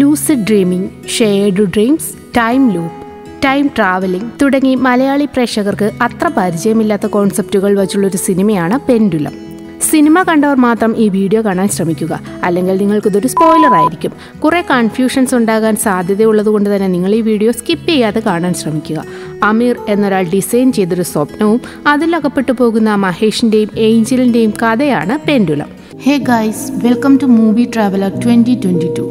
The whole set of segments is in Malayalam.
lucid dreaming shared dreams time loop time travelling തുടങ്ങി മലയാളി പ്രേക്ഷകർക്ക് അത്ര പരിചയമില്ലാത്ത കോൺസെപ്റ്റുകൾ വച്ചുള്ളൊരു സിനിമയാണ് പെൻഡുലം സിനിമ കണ്ടവർ മാത്രം ഈ വീഡിയോ കാണാൻ ശ്രമിക്കുക അല്ലെങ്കിൽ നിങ്ങൾക്കിതൊരു സ്പോയിലർ ആയിരിക്കും കുറേ കൺഫ്യൂഷൻസ് ഉണ്ടാകാൻ സാധ്യതയുള്ളതുകൊണ്ട് തന്നെ നിങ്ങൾ ഈ വീഡിയോ സ്കിപ്പ് ചെയ്യാതെ കാണാൻ ശ്രമിക്കുക അമീർ എന്നൊരാൾ ഡിസൈൻ ചെയ്തൊരു സ്വപ്നവും അതിലകപ്പെട്ടു പോകുന്ന മഹേഷിൻ്റെയും ഏഞ്ചലിൻ്റെയും കഥയാണ് pendulum hey guys welcome to movie traveller twenty twenty two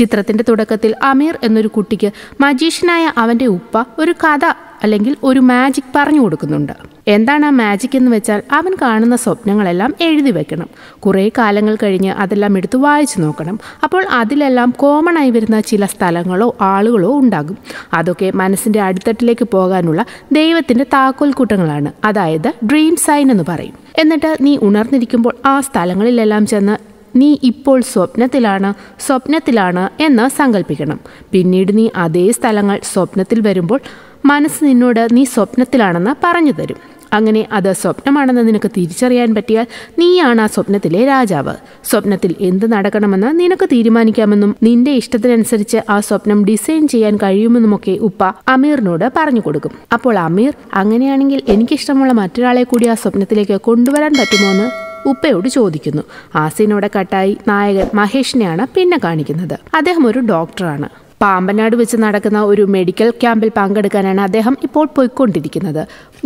ചിത്രത്തിന്റെ തുടക്കത്തിൽ അമീർ എന്നൊരു കുട്ടിക്ക് മജീഷ്യനായ അവന്റെ ഉപ്പ ഒരു കഥ അല്ലെങ്കിൽ ഒരു മാജിക് പറഞ്ഞു കൊടുക്കുന്നുണ്ട് എന്താണ് ആ മാജിക് എന്ന് വെച്ചാൽ അവൻ കാണുന്ന സ്വപ്നങ്ങളെല്ലാം എഴുതി വെക്കണം കുറേ കാലങ്ങൾ കഴിഞ്ഞ് അതെല്ലാം എടുത്ത് വായിച്ചു നോക്കണം അപ്പോൾ അതിലെല്ലാം കോമൺ ആയി വരുന്ന ചില സ്ഥലങ്ങളോ ആളുകളോ ഉണ്ടാകും അതൊക്കെ മനസ്സിൻ്റെ അടിത്തട്ടിലേക്ക് പോകാനുള്ള ദൈവത്തിൻ്റെ താക്കോൽക്കൂട്ടങ്ങളാണ് അതായത് ഡ്രീം സൈൻ എന്ന് പറയും എന്നിട്ട് നീ ഉണർന്നിരിക്കുമ്പോൾ ആ സ്ഥലങ്ങളിലെല്ലാം ചെന്ന് നീ ഇപ്പോൾ സ്വപ്നത്തിലാണ് സ്വപ്നത്തിലാണ് എന്ന് സങ്കല്പിക്കണം പിന്നീട് നീ അതേ സ്ഥലങ്ങൾ സ്വപ്നത്തിൽ വരുമ്പോൾ മനസ്സ് നിന്നോട് നീ സ്വപ്നത്തിലാണെന്ന് പറഞ്ഞു തരും അങ്ങനെ അത് സ്വപ്നമാണെന്ന് നിനക്ക് തിരിച്ചറിയാൻ പറ്റിയാൽ നീയാണ് ആ സ്വപ്നത്തിലെ രാജാവ് സ്വപ്നത്തിൽ എന്ത് നടക്കണമെന്ന് നിനക്ക് തീരുമാനിക്കാമെന്നും നിന്റെ ഇഷ്ടത്തിനനുസരിച്ച് ആ സ്വപ്നം ഡിസൈൻ ചെയ്യാൻ കഴിയുമെന്നുമൊക്കെ ഉപ്പ അമീറിനോട് പറഞ്ഞു കൊടുക്കും അപ്പോൾ അമീർ അങ്ങനെയാണെങ്കിൽ എനിക്കിഷ്ടമുള്ള മറ്റൊരാളെ കൂടി ആ സ്വപ്നത്തിലേക്ക് കൊണ്ടുവരാൻ പറ്റുമോ എന്ന് ഉപ്പയോട് ചോദിക്കുന്നു ആസിനോടെ കട്ടായി നായകൻ മഹേഷിനെയാണ് പിന്നെ കാണിക്കുന്നത് അദ്ദേഹം ഒരു ഡോക്ടറാണ് പാമ്പനാട് വെച്ച് നടക്കുന്ന ഒരു മെഡിക്കൽ ക്യാമ്പിൽ പങ്കെടുക്കാനാണ് അദ്ദേഹം ഇപ്പോൾ പോയിക്കൊണ്ടിരിക്കുന്നത്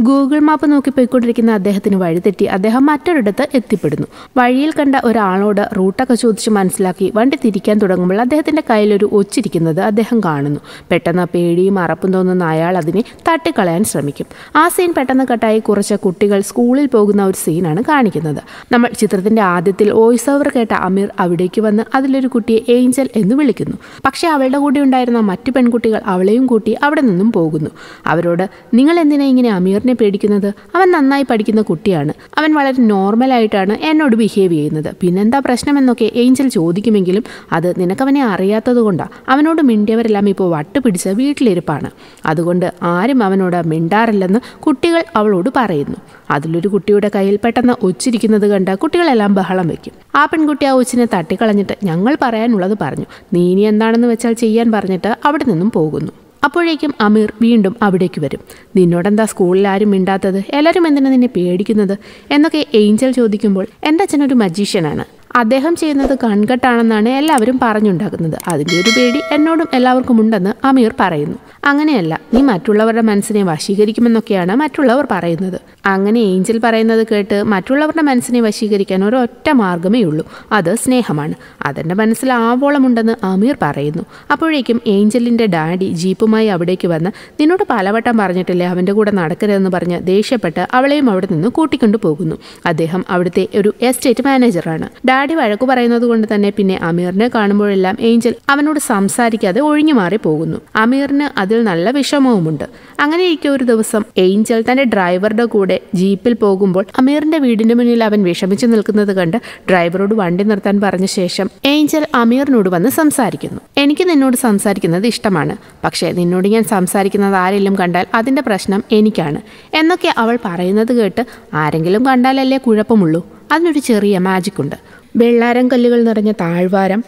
ഗൂഗിൾ മാപ്പ് നോക്കി പോയിക്കൊണ്ടിരിക്കുന്ന അദ്ദേഹത്തിന് വഴിതെറ്റി അദ്ദേഹം മറ്റൊരിടത്ത് എത്തിപ്പെടുന്നു വഴിയിൽ കണ്ട ഒരാളോട് റൂട്ടൊക്കെ ചോദിച്ച് മനസ്സിലാക്കി വണ്ടി തിരിക്കാൻ തുടങ്ങുമ്പോൾ കയ്യിൽ കയ്യിലൊരു ഒച്ചിരിക്കുന്നത് അദ്ദേഹം കാണുന്നു പെട്ടെന്ന് പേടിയും അറപ്പും തോന്നുന്ന അയാൾ അതിനെ തട്ടിക്കളയാൻ ശ്രമിക്കും ആ സീൻ പെട്ടെന്ന് കട്ടായി കുറച്ച് കുട്ടികൾ സ്കൂളിൽ പോകുന്ന ഒരു സീനാണ് കാണിക്കുന്നത് നമ്മൾ ചിത്രത്തിന്റെ ആദ്യത്തിൽ വോയിസ് ഓവർ കേട്ട അമീർ അവിടേക്ക് വന്ന് അതിലൊരു കുട്ടിയെ ഏഞ്ചൽ എന്ന് വിളിക്കുന്നു പക്ഷേ അവളുടെ കൂടെ ഉണ്ടായിരുന്ന മറ്റു പെൺകുട്ടികൾ അവളെയും കൂട്ടി അവിടെ നിന്നും പോകുന്നു അവരോട് നിങ്ങൾ എന്തിനാ ഇങ്ങനെ അമീർ ടീച്ചറിനെ പേടിക്കുന്നത് അവൻ നന്നായി പഠിക്കുന്ന കുട്ടിയാണ് അവൻ വളരെ നോർമൽ ആയിട്ടാണ് എന്നോട് ബിഹേവ് ചെയ്യുന്നത് പിന്നെന്താ പ്രശ്നമെന്നൊക്കെ ഏഞ്ചൽ ചോദിക്കുമെങ്കിലും അത് നിനക്കവനെ അറിയാത്തത് കൊണ്ടാണ് അവനോട് മിണ്ടിയവരെല്ലാം ഇപ്പോൾ വട്ട് വീട്ടിലിരുപ്പാണ് അതുകൊണ്ട് ആരും അവനോട് മിണ്ടാറില്ലെന്ന് കുട്ടികൾ അവളോട് പറയുന്നു അതിലൊരു കുട്ടിയുടെ കയ്യിൽ പെട്ടെന്ന് ഒച്ചിരിക്കുന്നത് കണ്ട് കുട്ടികളെല്ലാം ബഹളം വെക്കും ആ പെൺകുട്ടി ആ ഒച്ചിനെ തട്ടിക്കളഞ്ഞിട്ട് ഞങ്ങൾ പറയാനുള്ളത് പറഞ്ഞു നീ ഇനി എന്താണെന്ന് വെച്ചാൽ ചെയ്യാൻ പറഞ്ഞിട്ട് അവിടെ നിന്നും പോകുന്നു അപ്പോഴേക്കും അമീർ വീണ്ടും അവിടേക്ക് വരും നിന്നോടെന്താ സ്കൂളിൽ ആരും മിണ്ടാത്തത് എല്ലാവരും എന്തിനാ നിന്നെ പേടിക്കുന്നത് എന്നൊക്കെ ഏഞ്ചൽ ചോദിക്കുമ്പോൾ എൻ്റെ അച്ഛൻ ഒരു മജീഷ്യനാണ് അദ്ദേഹം ചെയ്യുന്നത് കൺകട്ടാണെന്നാണ് എല്ലാവരും പറഞ്ഞുണ്ടാക്കുന്നത് അതിൻ്റെ ഒരു പേടി എന്നോടും എല്ലാവർക്കും ഉണ്ടെന്ന് അമീർ പറയുന്നു അങ്ങനെയല്ല നീ മറ്റുള്ളവരുടെ മനസ്സിനെ വശീകരിക്കുമെന്നൊക്കെയാണ് മറ്റുള്ളവർ പറയുന്നത് അങ്ങനെ ഏഞ്ചൽ പറയുന്നത് കേട്ട് മറ്റുള്ളവരുടെ മനസ്സിനെ വശീകരിക്കാൻ ഒരു ഒറ്റ മാർഗമേ ഉള്ളൂ അത് സ്നേഹമാണ് അതെൻ്റെ മനസ്സിൽ ആവോളമുണ്ടെന്ന് അമീർ പറയുന്നു അപ്പോഴേക്കും ഏഞ്ചലിൻ്റെ ഡാഡി ജീപ്പുമായി അവിടേക്ക് വന്ന് നിന്നോട് പലവട്ടം പറഞ്ഞിട്ടില്ലേ അവൻ്റെ കൂടെ നടക്കരുതെന്ന് പറഞ്ഞ് ദേഷ്യപ്പെട്ട് അവളെയും അവിടെ നിന്ന് കൂട്ടിക്കൊണ്ടു പോകുന്നു അദ്ദേഹം അവിടുത്തെ ഒരു എസ്റ്റേറ്റ് മാനേജറാണ് ഡാഡി വഴക്കു പറയുന്നത് കൊണ്ട് തന്നെ പിന്നെ അമീറിനെ കാണുമ്പോഴെല്ലാം ഏഞ്ചൽ അവനോട് സംസാരിക്കാതെ ഒഴിഞ്ഞു മാറി പോകുന്നു അമീറിന് അതിൽ നല്ല വിഷമവുമുണ്ട് അങ്ങനെയിരിക്കെ ഒരു ദിവസം ഏഞ്ചൽ തന്റെ ഡ്രൈവറുടെ കൂടെ ജീപ്പിൽ പോകുമ്പോൾ അമീറിന്റെ വീടിന്റെ മുന്നിൽ അവൻ വിഷമിച്ചു നിൽക്കുന്നത് കണ്ട് ഡ്രൈവറോട് വണ്ടി നിർത്താൻ പറഞ്ഞ ശേഷം ഏഞ്ചൽ അമീറിനോട് വന്ന് സംസാരിക്കുന്നു എനിക്ക് നിന്നോട് സംസാരിക്കുന്നത് ഇഷ്ടമാണ് പക്ഷേ നിന്നോട് ഞാൻ സംസാരിക്കുന്നത് ആരെങ്കിലും കണ്ടാൽ അതിന്റെ പ്രശ്നം എനിക്കാണ് എന്നൊക്കെ അവൾ പറയുന്നത് കേട്ട് ആരെങ്കിലും കണ്ടാലല്ലേ കുഴപ്പമുള്ളൂ അതിനൊരു ചെറിയ മാജിക്കുണ്ട് വെള്ളാരം കല്ലുകൾ നിറഞ്ഞ താഴ്വാരം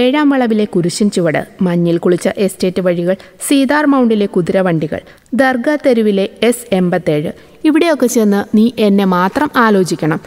ഏഴാം വളവിലെ കുരിശിൻ ചുവട് മഞ്ഞിൽ കുളിച്ച എസ്റ്റേറ്റ് വഴികൾ സീതാർ മൗണ്ടിലെ കുതിരവണ്ടികൾ ദർഗ തെരുവിലെ എസ് എൺപത്തേഴ് ഇവിടെയൊക്കെ ചെന്ന് നീ എന്നെ മാത്രം ആലോചിക്കണം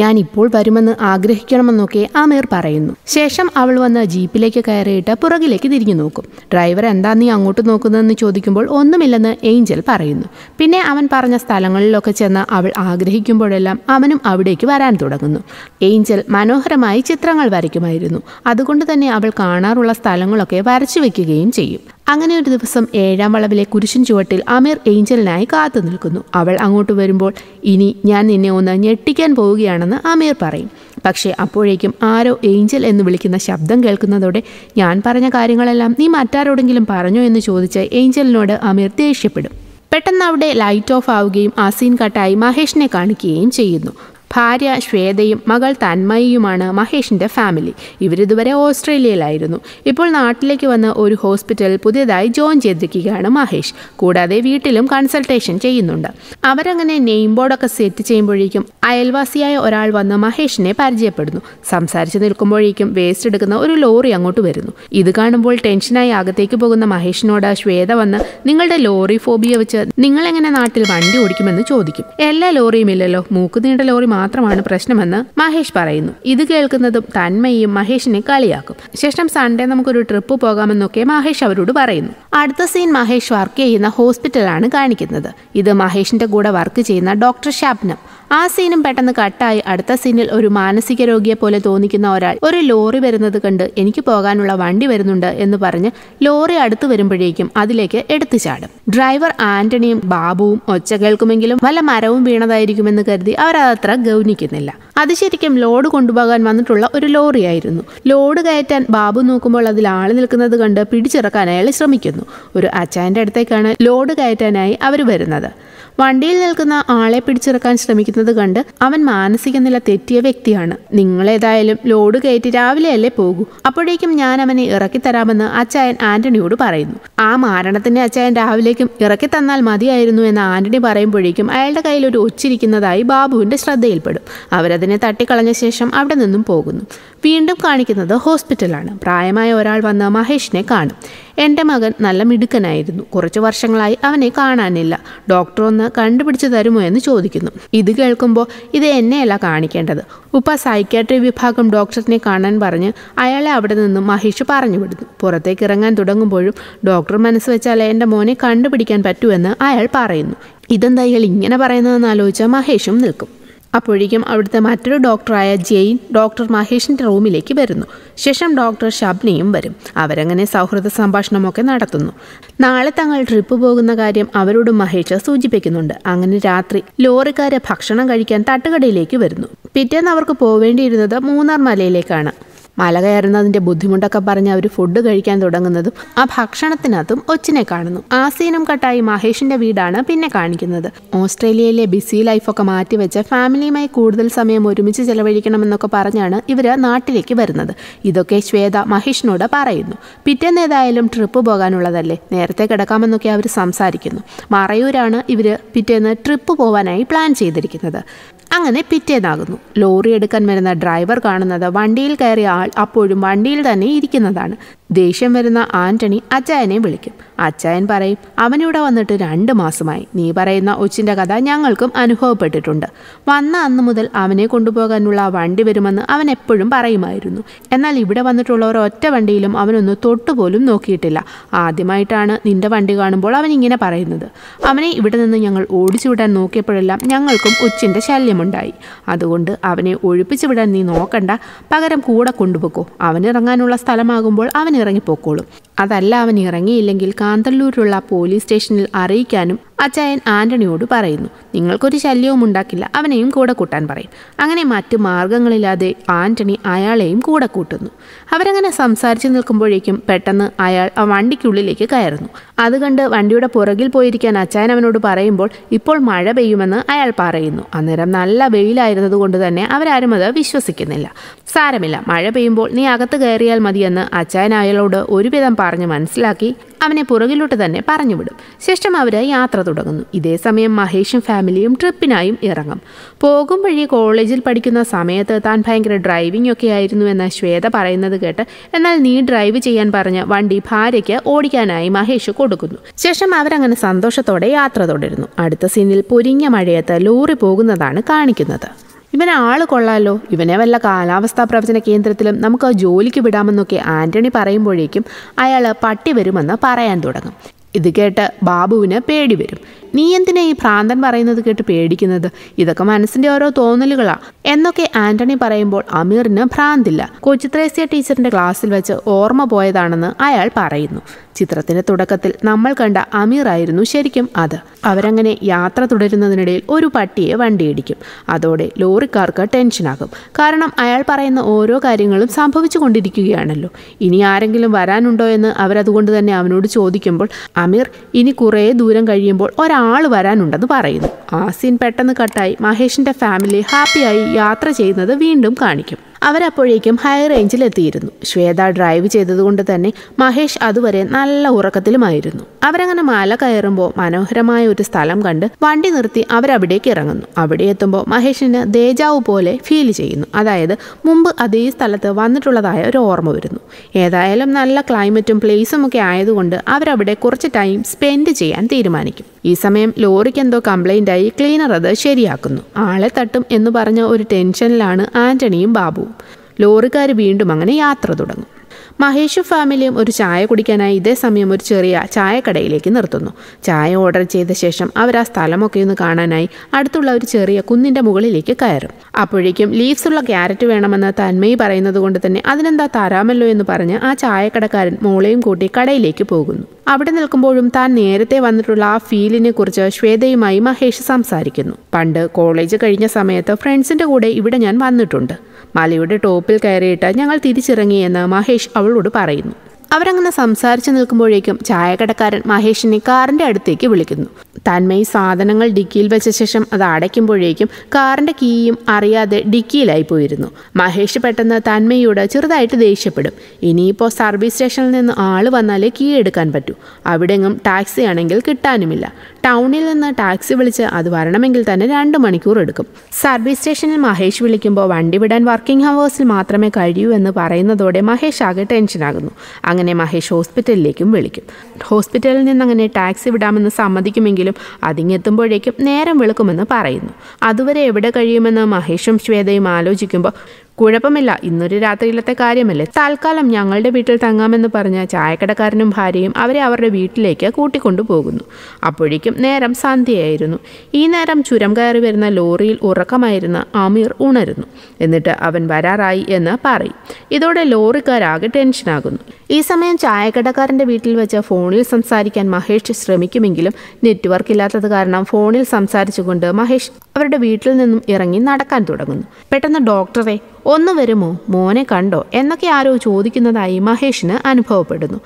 ഞാൻ ഇപ്പോൾ വരുമെന്ന് ആഗ്രഹിക്കണമെന്നൊക്കെ ആമീർ പറയുന്നു ശേഷം അവൾ വന്ന് ജീപ്പിലേക്ക് കയറിയിട്ട് പുറകിലേക്ക് തിരിഞ്ഞു നോക്കും ഡ്രൈവർ എന്താ നീ അങ്ങോട്ട് നോക്കുന്നതെന്ന് ചോദിക്കുമ്പോൾ ഒന്നുമില്ലെന്ന് ഏഞ്ചൽ പറയുന്നു പിന്നെ അവൻ പറഞ്ഞ സ്ഥലങ്ങളിലൊക്കെ ചെന്ന് അവൾ ആഗ്രഹിക്കുമ്പോഴെല്ലാം അവനും അവിടേക്ക് വരാൻ തുടങ്ങുന്നു ഏഞ്ചൽ മനോഹരമായി ചിത്രങ്ങൾ വരയ്ക്കുമായിരുന്നു അതുകൊണ്ട് തന്നെ അവൾ കാണാറുള്ള സ്ഥലങ്ങളൊക്കെ വരച്ചു വെക്കുകയും ചെയ്യും അങ്ങനെ ഒരു ദിവസം ഏഴാം വളവിലെ കുരിശിൻ ചുവട്ടിൽ അമീർ ഏഞ്ചലിനായി കാത്തു നിൽക്കുന്നു അവൾ അങ്ങോട്ട് വരുമ്പോൾ ഇനി ഞാൻ നിന്നെ ഒന്ന് ഞെട്ടിക്കാൻ പോവുകയാണെന്ന് അമീർ പറയും പക്ഷേ അപ്പോഴേക്കും ആരോ ഏഞ്ചൽ എന്ന് വിളിക്കുന്ന ശബ്ദം കേൾക്കുന്നതോടെ ഞാൻ പറഞ്ഞ കാര്യങ്ങളെല്ലാം നീ മറ്റാരോടെങ്കിലും പറഞ്ഞോ എന്ന് ചോദിച്ച് ഏഞ്ചലിനോട് അമീർ ദേഷ്യപ്പെടും പെട്ടെന്ന് അവിടെ ലൈറ്റ് ഓഫ് ആവുകയും ആ സീൻ കട്ടായി മഹേഷിനെ കാണിക്കുകയും ചെയ്യുന്നു ഭാര്യ ശ്വേതയും മകൾ തന്മയിയുമാണ് മഹേഷിൻ്റെ ഫാമിലി ഇവരിതുവരെ ഓസ്ട്രേലിയയിലായിരുന്നു ഇപ്പോൾ നാട്ടിലേക്ക് വന്ന് ഒരു ഹോസ്പിറ്റലിൽ പുതിയതായി ജോയിൻ ചെയ്തിരിക്കുകയാണ് മഹേഷ് കൂടാതെ വീട്ടിലും കൺസൾട്ടേഷൻ ചെയ്യുന്നുണ്ട് അവരങ്ങനെ നെയിം ബോർഡൊക്കെ സെറ്റ് ചെയ്യുമ്പോഴേക്കും അയൽവാസിയായ ഒരാൾ വന്ന് മഹേഷിനെ പരിചയപ്പെടുന്നു സംസാരിച്ച് നിൽക്കുമ്പോഴേക്കും വേസ്റ്റ് എടുക്കുന്ന ഒരു ലോറി അങ്ങോട്ട് വരുന്നു ഇത് കാണുമ്പോൾ ടെൻഷനായി അകത്തേക്ക് പോകുന്ന മഹേഷിനോട് ശ്വേത വന്ന് നിങ്ങളുടെ ലോറി ഫോബിയ വെച്ച് നിങ്ങളെങ്ങനെ നാട്ടിൽ വണ്ടി ഓടിക്കുമെന്ന് ചോദിക്കും എല്ലാ ലോറിയും ഇല്ലല്ലോ മൂക്ക് നീണ്ട ലോറി മാത്രമാണ് പ്രശ്നമെന്ന് മഹേഷ് പറയുന്നു ഇത് കേൾക്കുന്നതും തന്മയും മഹേഷിനെ കളിയാക്കും ശേഷം സൺഡേ നമുക്കൊരു ട്രിപ്പ് പോകാമെന്നൊക്കെ മഹേഷ് അവരോട് പറയുന്നു അടുത്ത സീൻ മഹേഷ് വർക്ക് ചെയ്യുന്ന ഹോസ്പിറ്റലാണ് കാണിക്കുന്നത് ഇത് മഹേഷിന്റെ കൂടെ വർക്ക് ചെയ്യുന്ന ഡോക്ടർ ഷാബ്നം ആ സീനും പെട്ടെന്ന് കട്ടായി അടുത്ത സീനിൽ ഒരു മാനസിക രോഗിയെ പോലെ തോന്നിക്കുന്ന ഒരാൾ ഒരു ലോറി വരുന്നത് കണ്ട് എനിക്ക് പോകാനുള്ള വണ്ടി വരുന്നുണ്ട് എന്ന് പറഞ്ഞ് ലോറി അടുത്ത് വരുമ്പോഴേക്കും അതിലേക്ക് എടുത്തു ചാടും ഡ്രൈവർ ആന്റണിയും ബാബുവും ഒച്ച കേൾക്കുമെങ്കിലും വല്ല മരവും വീണതായിരിക്കുമെന്ന് കരുതി അവരതത്ര ഗൗനിക്കുന്നില്ല അത് ശരിക്കും ലോഡ് കൊണ്ടുപോകാൻ വന്നിട്ടുള്ള ഒരു ലോറിയായിരുന്നു ലോഡ് കയറ്റാൻ ബാബു നോക്കുമ്പോൾ അതിൽ ആൾ നിൽക്കുന്നത് കണ്ട് പിടിച്ചിറക്കാൻ അയാൾ ശ്രമിക്കുന്നു ഒരു അച്ചായൻ്റെ അടുത്തേക്കാണ് ലോഡ് കയറ്റാനായി അവർ വരുന്നത് വണ്ടിയിൽ നിൽക്കുന്ന ആളെ പിടിച്ചിറക്കാൻ ശ്രമിക്കുന്നത് കണ്ട് അവൻ മാനസിക നില തെറ്റിയ വ്യക്തിയാണ് നിങ്ങളേതായാലും ലോഡ് കയറ്റി അല്ലേ പോകൂ അപ്പോഴേക്കും ഞാൻ അവനെ ഇറക്കി തരാമെന്ന് അച്ചായൻ ആന്റണിയോട് പറയുന്നു ആ മാരണത്തിന്റെ അച്ചായൻ രാവിലേക്കും ഇറക്കി തന്നാൽ മതിയായിരുന്നു എന്ന് ആന്റണി പറയുമ്പോഴേക്കും അയാളുടെ കയ്യിൽ ഒരു ഒച്ചിരിക്കുന്നതായി ബാബുവിന്റെ ശ്രദ്ധയിൽപ്പെടും അവരത് അതിനെ തട്ടിക്കളഞ്ഞ ശേഷം അവിടെ നിന്നും പോകുന്നു വീണ്ടും കാണിക്കുന്നത് ഹോസ്പിറ്റലാണ് പ്രായമായ ഒരാൾ വന്ന് മഹേഷിനെ കാണും എൻ്റെ മകൻ നല്ല മിടുക്കനായിരുന്നു കുറച്ച് വർഷങ്ങളായി അവനെ കാണാനില്ല ഡോക്ടർ ഒന്ന് കണ്ടുപിടിച്ച് തരുമോ എന്ന് ചോദിക്കുന്നു ഇത് കേൾക്കുമ്പോൾ ഇത് എന്നെയല്ല കാണിക്കേണ്ടത് ഉപ്പ സൈക്യാട്രി വിഭാഗം ഡോക്ടറിനെ കാണാൻ പറഞ്ഞ് അയാളെ അവിടെ നിന്നും മഹേഷ് പറഞ്ഞു വിടുന്നു പുറത്തേക്ക് ഇറങ്ങാൻ തുടങ്ങുമ്പോഴും ഡോക്ടർ മനസ്സ് വെച്ചാൽ എൻ്റെ മോനെ കണ്ടുപിടിക്കാൻ പറ്റുമെന്ന് അയാൾ പറയുന്നു ഇതെന്താ ഇയാൾ ഇങ്ങനെ പറയുന്നതെന്ന് ആലോചിച്ച മഹേഷും നിൽക്കും അപ്പോഴേക്കും അവിടുത്തെ മറ്റൊരു ഡോക്ടറായ ജെയിൻ ഡോക്ടർ മഹേഷിൻ്റെ റൂമിലേക്ക് വരുന്നു ശേഷം ഡോക്ടർ ഷബ്നയും വരും അവരങ്ങനെ സൗഹൃദ സംഭാഷണമൊക്കെ നടത്തുന്നു നാളെ തങ്ങൾ ട്രിപ്പ് പോകുന്ന കാര്യം അവരോട് മഹേഷ് സൂചിപ്പിക്കുന്നുണ്ട് അങ്ങനെ രാത്രി ലോറിക്കാരെ ഭക്ഷണം കഴിക്കാൻ തട്ടുകടയിലേക്ക് വരുന്നു പിറ്റേന്ന് അവർക്ക് പോവേണ്ടിയിരുന്നത് മൂന്നാർ മലയിലേക്കാണ് മല കയറുന്നതിന്റെ ബുദ്ധിമുട്ടൊക്കെ പറഞ്ഞ് അവർ ഫുഡ് കഴിക്കാൻ തുടങ്ങുന്നതും ആ ഭക്ഷണത്തിനകത്തും ഒച്ചിനെ കാണുന്നു ആസീനം കട്ടായി മഹേഷിന്റെ വീടാണ് പിന്നെ കാണിക്കുന്നത് ഓസ്ട്രേലിയയിലെ ബിസി ലൈഫൊക്കെ മാറ്റിവെച്ച് ഫാമിലിയുമായി കൂടുതൽ സമയം ഒരുമിച്ച് ചെലവഴിക്കണമെന്നൊക്കെ പറഞ്ഞാണ് ഇവര് നാട്ടിലേക്ക് വരുന്നത് ഇതൊക്കെ ശ്വേത മഹേഷിനോട് പറയുന്നു പിറ്റേന്ന് ഏതായാലും ട്രിപ്പ് പോകാനുള്ളതല്ലേ നേരത്തെ കിടക്കാമെന്നൊക്കെ അവർ സംസാരിക്കുന്നു മറയൂരാണ് ഇവര് പിറ്റേന്ന് ട്രിപ്പ് പോകാനായി പ്ലാൻ ചെയ്തിരിക്കുന്നത് അങ്ങനെ പിറ്റേന്നാകുന്നു ലോറി എടുക്കാൻ വരുന്ന ഡ്രൈവർ കാണുന്നത് വണ്ടിയിൽ കയറിയ ആൾ അപ്പോഴും വണ്ടിയിൽ തന്നെ ഇരിക്കുന്നതാണ് ദേഷ്യം വരുന്ന ആന്റണി അച്ചായനെ വിളിക്കും അച്ചായൻ പറയും അവനിവിടെ വന്നിട്ട് രണ്ട് മാസമായി നീ പറയുന്ന ഒച്ചിൻ്റെ കഥ ഞങ്ങൾക്കും അനുഭവപ്പെട്ടിട്ടുണ്ട് വന്ന അന്ന് മുതൽ അവനെ കൊണ്ടുപോകാനുള്ള വണ്ടി വരുമെന്ന് അവൻ എപ്പോഴും പറയുമായിരുന്നു എന്നാൽ ഇവിടെ വന്നിട്ടുള്ളവർ ഒറ്റ വണ്ടിയിലും അവനൊന്ന് തൊട്ടുപോലും നോക്കിയിട്ടില്ല ആദ്യമായിട്ടാണ് നിന്റെ വണ്ടി കാണുമ്പോൾ അവൻ ഇങ്ങനെ പറയുന്നത് അവനെ ഇവിടെ നിന്ന് ഞങ്ങൾ വിടാൻ നോക്കിയപ്പോഴെല്ലാം ഞങ്ങൾക്കും ഒച്ചിൻ്റെ ശല്യം സംശയമുണ്ടായി അതുകൊണ്ട് അവനെ ഒഴിപ്പിച്ചു വിടാൻ നീ നോക്കണ്ട പകരം കൂടെ കൊണ്ടുപോക്കോ അവനിറങ്ങാനുള്ള സ്ഥലമാകുമ്പോൾ അവൻ ഇറങ്ങിപ്പോക്കോളും അതല്ല അവൻ ഇറങ്ങിയില്ലെങ്കിൽ കാന്തല്ലൂരിലുള്ള പോലീസ് സ്റ്റേഷനിൽ അറിയിക്കാനും അച്ചായൻ ആന്റണിയോട് പറയുന്നു നിങ്ങൾക്കൊരു ശല്യവും ഉണ്ടാക്കില്ല അവനെയും കൂടെ കൂട്ടാൻ പറയും അങ്ങനെ മറ്റു മാർഗങ്ങളില്ലാതെ ആന്റണി അയാളെയും കൂടെ കൂട്ടുന്നു അവരങ്ങനെ സംസാരിച്ചു നിൽക്കുമ്പോഴേക്കും പെട്ടെന്ന് അയാൾ ആ വണ്ടിക്കുള്ളിലേക്ക് കയറുന്നു അത് കണ്ട് വണ്ടിയുടെ പുറകിൽ പോയിരിക്കാൻ അച്ചായൻ അവനോട് പറയുമ്പോൾ ഇപ്പോൾ മഴ പെയ്യുമെന്ന് അയാൾ പറയുന്നു അന്നേരം നല്ല വെയിലായിരുന്നത് കൊണ്ട് തന്നെ അവരാരും അത് വിശ്വസിക്കുന്നില്ല സാരമില്ല മഴ പെയ്യുമ്പോൾ നീ അകത്ത് കയറിയാൽ മതിയെന്ന് അച്ചായൻ അയാളോട് ഒരുവിധം പറഞ്ഞ് മനസ്സിലാക്കി അവനെ പുറകിലോട്ട് തന്നെ പറഞ്ഞുവിടും ശേഷം അവർ യാത്ര തുടങ്ങുന്നു ഇതേ സമയം മഹേഷും ഫാമിലിയും ട്രിപ്പിനായും ഇറങ്ങും പോകും വഴി കോളേജിൽ പഠിക്കുന്ന സമയത്ത് താൻ ഭയങ്കര ഡ്രൈവിംഗ് ഒക്കെ ആയിരുന്നു എന്ന് ശ്വേത പറയുന്നത് കേട്ട് എന്നാൽ നീ ഡ്രൈവ് ചെയ്യാൻ പറഞ്ഞ വണ്ടി ഭാര്യയ്ക്ക് ഓടിക്കാനായി മഹേഷ് കൊടുക്കുന്നു ശേഷം അവരങ്ങനെ സന്തോഷത്തോടെ യാത്ര തുടരുന്നു അടുത്ത സീനിൽ പൊരിഞ്ഞ മഴയത്ത് ലോറി പോകുന്നതാണ് കാണിക്കുന്നത് ഇവനെ ആള് കൊള്ളാലോ ഇവനെ വല്ല കാലാവസ്ഥാ പ്രവചന കേന്ദ്രത്തിലും നമുക്ക് ജോലിക്ക് വിടാമെന്നൊക്കെ ആന്റണി പറയുമ്പോഴേക്കും അയാൾ പട്ടി വരുമെന്ന് പറയാൻ തുടങ്ങും ഇത് കേട്ട് ബാബുവിന് പേടി വരും നീ എന്തിനാ ഈ ഭ്രാന്തൻ പറയുന്നത് കേട്ട് പേടിക്കുന്നത് ഇതൊക്കെ മനസ്സിന്റെ ഓരോ തോന്നലുകളാ എന്നൊക്കെ ആന്റണി പറയുമ്പോൾ അമീറിന് ഭ്രാന്തില്ല കൊച്ചിത്രേസ്യ ടീച്ചറിന്റെ ക്ലാസ്സിൽ വെച്ച് ഓർമ്മ പോയതാണെന്ന് അയാൾ പറയുന്നു ചിത്രത്തിന്റെ തുടക്കത്തിൽ നമ്മൾ കണ്ട അമീർ ആയിരുന്നു ശരിക്കും അത് അവരങ്ങനെ യാത്ര തുടരുന്നതിനിടയിൽ ഒരു പട്ടിയെ വണ്ടിയിടിക്കും അതോടെ ലോറിക്കാർക്ക് ടെൻഷനാകും കാരണം അയാൾ പറയുന്ന ഓരോ കാര്യങ്ങളും സംഭവിച്ചു കൊണ്ടിരിക്കുകയാണല്ലോ ഇനി ആരെങ്കിലും വരാനുണ്ടോ എന്ന് അവരതുകൊണ്ട് തന്നെ അവനോട് ചോദിക്കുമ്പോൾ അമീർ ഇനി കുറേ ദൂരം കഴിയുമ്പോൾ ഒരു ഒരാൾ വരാനുണ്ടെന്ന് പറയുന്നു ആ സീൻ പെട്ടെന്ന് കട്ടായി മഹേഷിൻ്റെ ഫാമിലി ഹാപ്പിയായി യാത്ര ചെയ്യുന്നത് വീണ്ടും കാണിക്കും അവരപ്പോഴേക്കും ഹൈ റേഞ്ചിൽ എത്തിയിരുന്നു ശ്വേത ഡ്രൈവ് ചെയ്തതുകൊണ്ട് തന്നെ മഹേഷ് അതുവരെ നല്ല ഉറക്കത്തിലുമായിരുന്നു അവരങ്ങനെ മല കയറുമ്പോൾ മനോഹരമായ ഒരു സ്ഥലം കണ്ട് വണ്ടി നിർത്തി അവരവിടേക്ക് ഇറങ്ങുന്നു അവിടെ എത്തുമ്പോൾ മഹേഷിന് ദേജാവ് പോലെ ഫീൽ ചെയ്യുന്നു അതായത് മുമ്പ് അതേ സ്ഥലത്ത് വന്നിട്ടുള്ളതായ ഒരു ഓർമ്മ വരുന്നു ഏതായാലും നല്ല ക്ലൈമറ്റും പ്ലേസും ഒക്കെ ആയതുകൊണ്ട് അവരവിടെ കുറച്ച് ടൈം സ്പെൻഡ് ചെയ്യാൻ തീരുമാനിക്കും ഈ സമയം ലോറിക്ക് എന്തോ കംപ്ലൈൻ്റായി ക്ലീനർ അത് ശരിയാക്കുന്നു ആളെ തട്ടും എന്ന് പറഞ്ഞ ഒരു ടെൻഷനിലാണ് ആന്റണിയും ബാബു പോവും ലോറിക്കാർ വീണ്ടും അങ്ങനെ യാത്ര തുടങ്ങും മഹേഷും ഫാമിലിയും ഒരു ചായ കുടിക്കാനായി ഇതേ സമയം ഒരു ചെറിയ ചായക്കടയിലേക്ക് നിർത്തുന്നു ചായ ഓർഡർ ചെയ്ത ശേഷം അവർ ആ സ്ഥലമൊക്കെ ഒന്ന് കാണാനായി അടുത്തുള്ള ഒരു ചെറിയ കുന്നിൻ്റെ മുകളിലേക്ക് കയറും അപ്പോഴേക്കും ലീവ്സുള്ള ക്യാരറ്റ് വേണമെന്ന് തന്മയി പറയുന്നത് കൊണ്ട് തന്നെ അതിനെന്താ തരാമല്ലോ എന്ന് പറഞ്ഞ് ആ ചായക്കടക്കാരൻ മോളെയും കൂട്ടി കടയിലേക്ക് പോകുന്നു അവിടെ നിൽക്കുമ്പോഴും താൻ നേരത്തെ വന്നിട്ടുള്ള ആ ഫീലിനെ കുറിച്ച് ശ്വേതയുമായി മഹേഷ് സംസാരിക്കുന്നു പണ്ട് കോളേജ് കഴിഞ്ഞ സമയത്ത് ഫ്രണ്ട്സിന്റെ കൂടെ ഇവിടെ ഞാൻ വന്നിട്ടുണ്ട് മലയുടെ ടോപ്പിൽ കയറിയിട്ട് ഞങ്ങൾ തിരിച്ചിറങ്ങിയെന്ന് മഹേഷ് അവളോട് പറയുന്നു അവരങ്ങനെ സംസാരിച്ചു നിൽക്കുമ്പോഴേക്കും ചായക്കടക്കാരൻ മഹേഷിനെ കാറിൻ്റെ അടുത്തേക്ക് വിളിക്കുന്നു തന്മയി സാധനങ്ങൾ ഡിക്കിയിൽ വെച്ച ശേഷം അത് അടയ്ക്കുമ്പോഴേക്കും കാറിൻ്റെ കീയും അറിയാതെ ഡിക്കിയിലായി പോയിരുന്നു മഹേഷ് പെട്ടെന്ന് തന്മയോട് ചെറുതായിട്ട് ദേഷ്യപ്പെടും ഇനിയിപ്പോൾ സർവീസ് സ്റ്റേഷനിൽ നിന്ന് ആൾ വന്നാലേ കീ എടുക്കാൻ പറ്റൂ അവിടെങ്ങും ടാക്സി ആണെങ്കിൽ കിട്ടാനുമില്ല ടൗണിൽ നിന്ന് ടാക്സി വിളിച്ച് അത് വരണമെങ്കിൽ തന്നെ രണ്ട് മണിക്കൂർ എടുക്കും സർവീസ് സ്റ്റേഷനിൽ മഹേഷ് വിളിക്കുമ്പോൾ വണ്ടി വിടാൻ വർക്കിംഗ് ഹവേഴ്സിൽ മാത്രമേ കഴിയൂ എന്ന് പറയുന്നതോടെ മഹേഷ് ആകെ ടെൻഷനാകുന്നു അങ്ങനെ മഹേഷ് ഹോസ്പിറ്റലിലേക്കും വിളിക്കും ഹോസ്പിറ്റലിൽ നിന്ന് അങ്ങനെ ടാക്സി വിടാമെന്ന് സമ്മതിക്കുമെങ്കിലും അതിങ്ങെത്തുമ്പോഴേക്കും നേരം വെളുക്കുമെന്ന് പറയുന്നു അതുവരെ എവിടെ കഴിയുമെന്ന് മഹേഷും ശ്വേതയും ആലോചിക്കുമ്പോൾ കുഴപ്പമില്ല ഇന്നൊരു രാത്രിയിലത്തെ കാര്യമല്ലേ തൽക്കാലം ഞങ്ങളുടെ വീട്ടിൽ തങ്ങാമെന്ന് പറഞ്ഞ ചായക്കടക്കാരനും ഭാര്യയും അവരെ അവരുടെ വീട്ടിലേക്ക് കൂട്ടിക്കൊണ്ടുപോകുന്നു അപ്പോഴേക്കും നേരം സന്ധ്യയായിരുന്നു ഈ നേരം ചുരം കയറി വരുന്ന ലോറിയിൽ ഉറക്കമായിരുന്ന അമീർ ഉണരുന്നു എന്നിട്ട് അവൻ വരാറായി എന്ന് പറയും ഇതോടെ ലോറിക്കാരാകെ ടെൻഷനാകുന്നു ഈ സമയം ചായക്കടക്കാരൻ്റെ വീട്ടിൽ വെച്ച് ഫോണിൽ സംസാരിക്കാൻ മഹേഷ് ശ്രമിക്കുമെങ്കിലും നെറ്റ്വർക്ക് ഇല്ലാത്തത് കാരണം ഫോണിൽ സംസാരിച്ചുകൊണ്ട് മഹേഷ് അവരുടെ വീട്ടിൽ നിന്നും ഇറങ്ങി നടക്കാൻ തുടങ്ങുന്നു പെട്ടെന്ന് ഡോക്ടറെ ഒന്ന് വരുമോ മോനെ കണ്ടോ എന്നൊക്കെ ആരോ ചോദിക്കുന്നതായി മഹേഷിന് അനുഭവപ്പെടുന്നു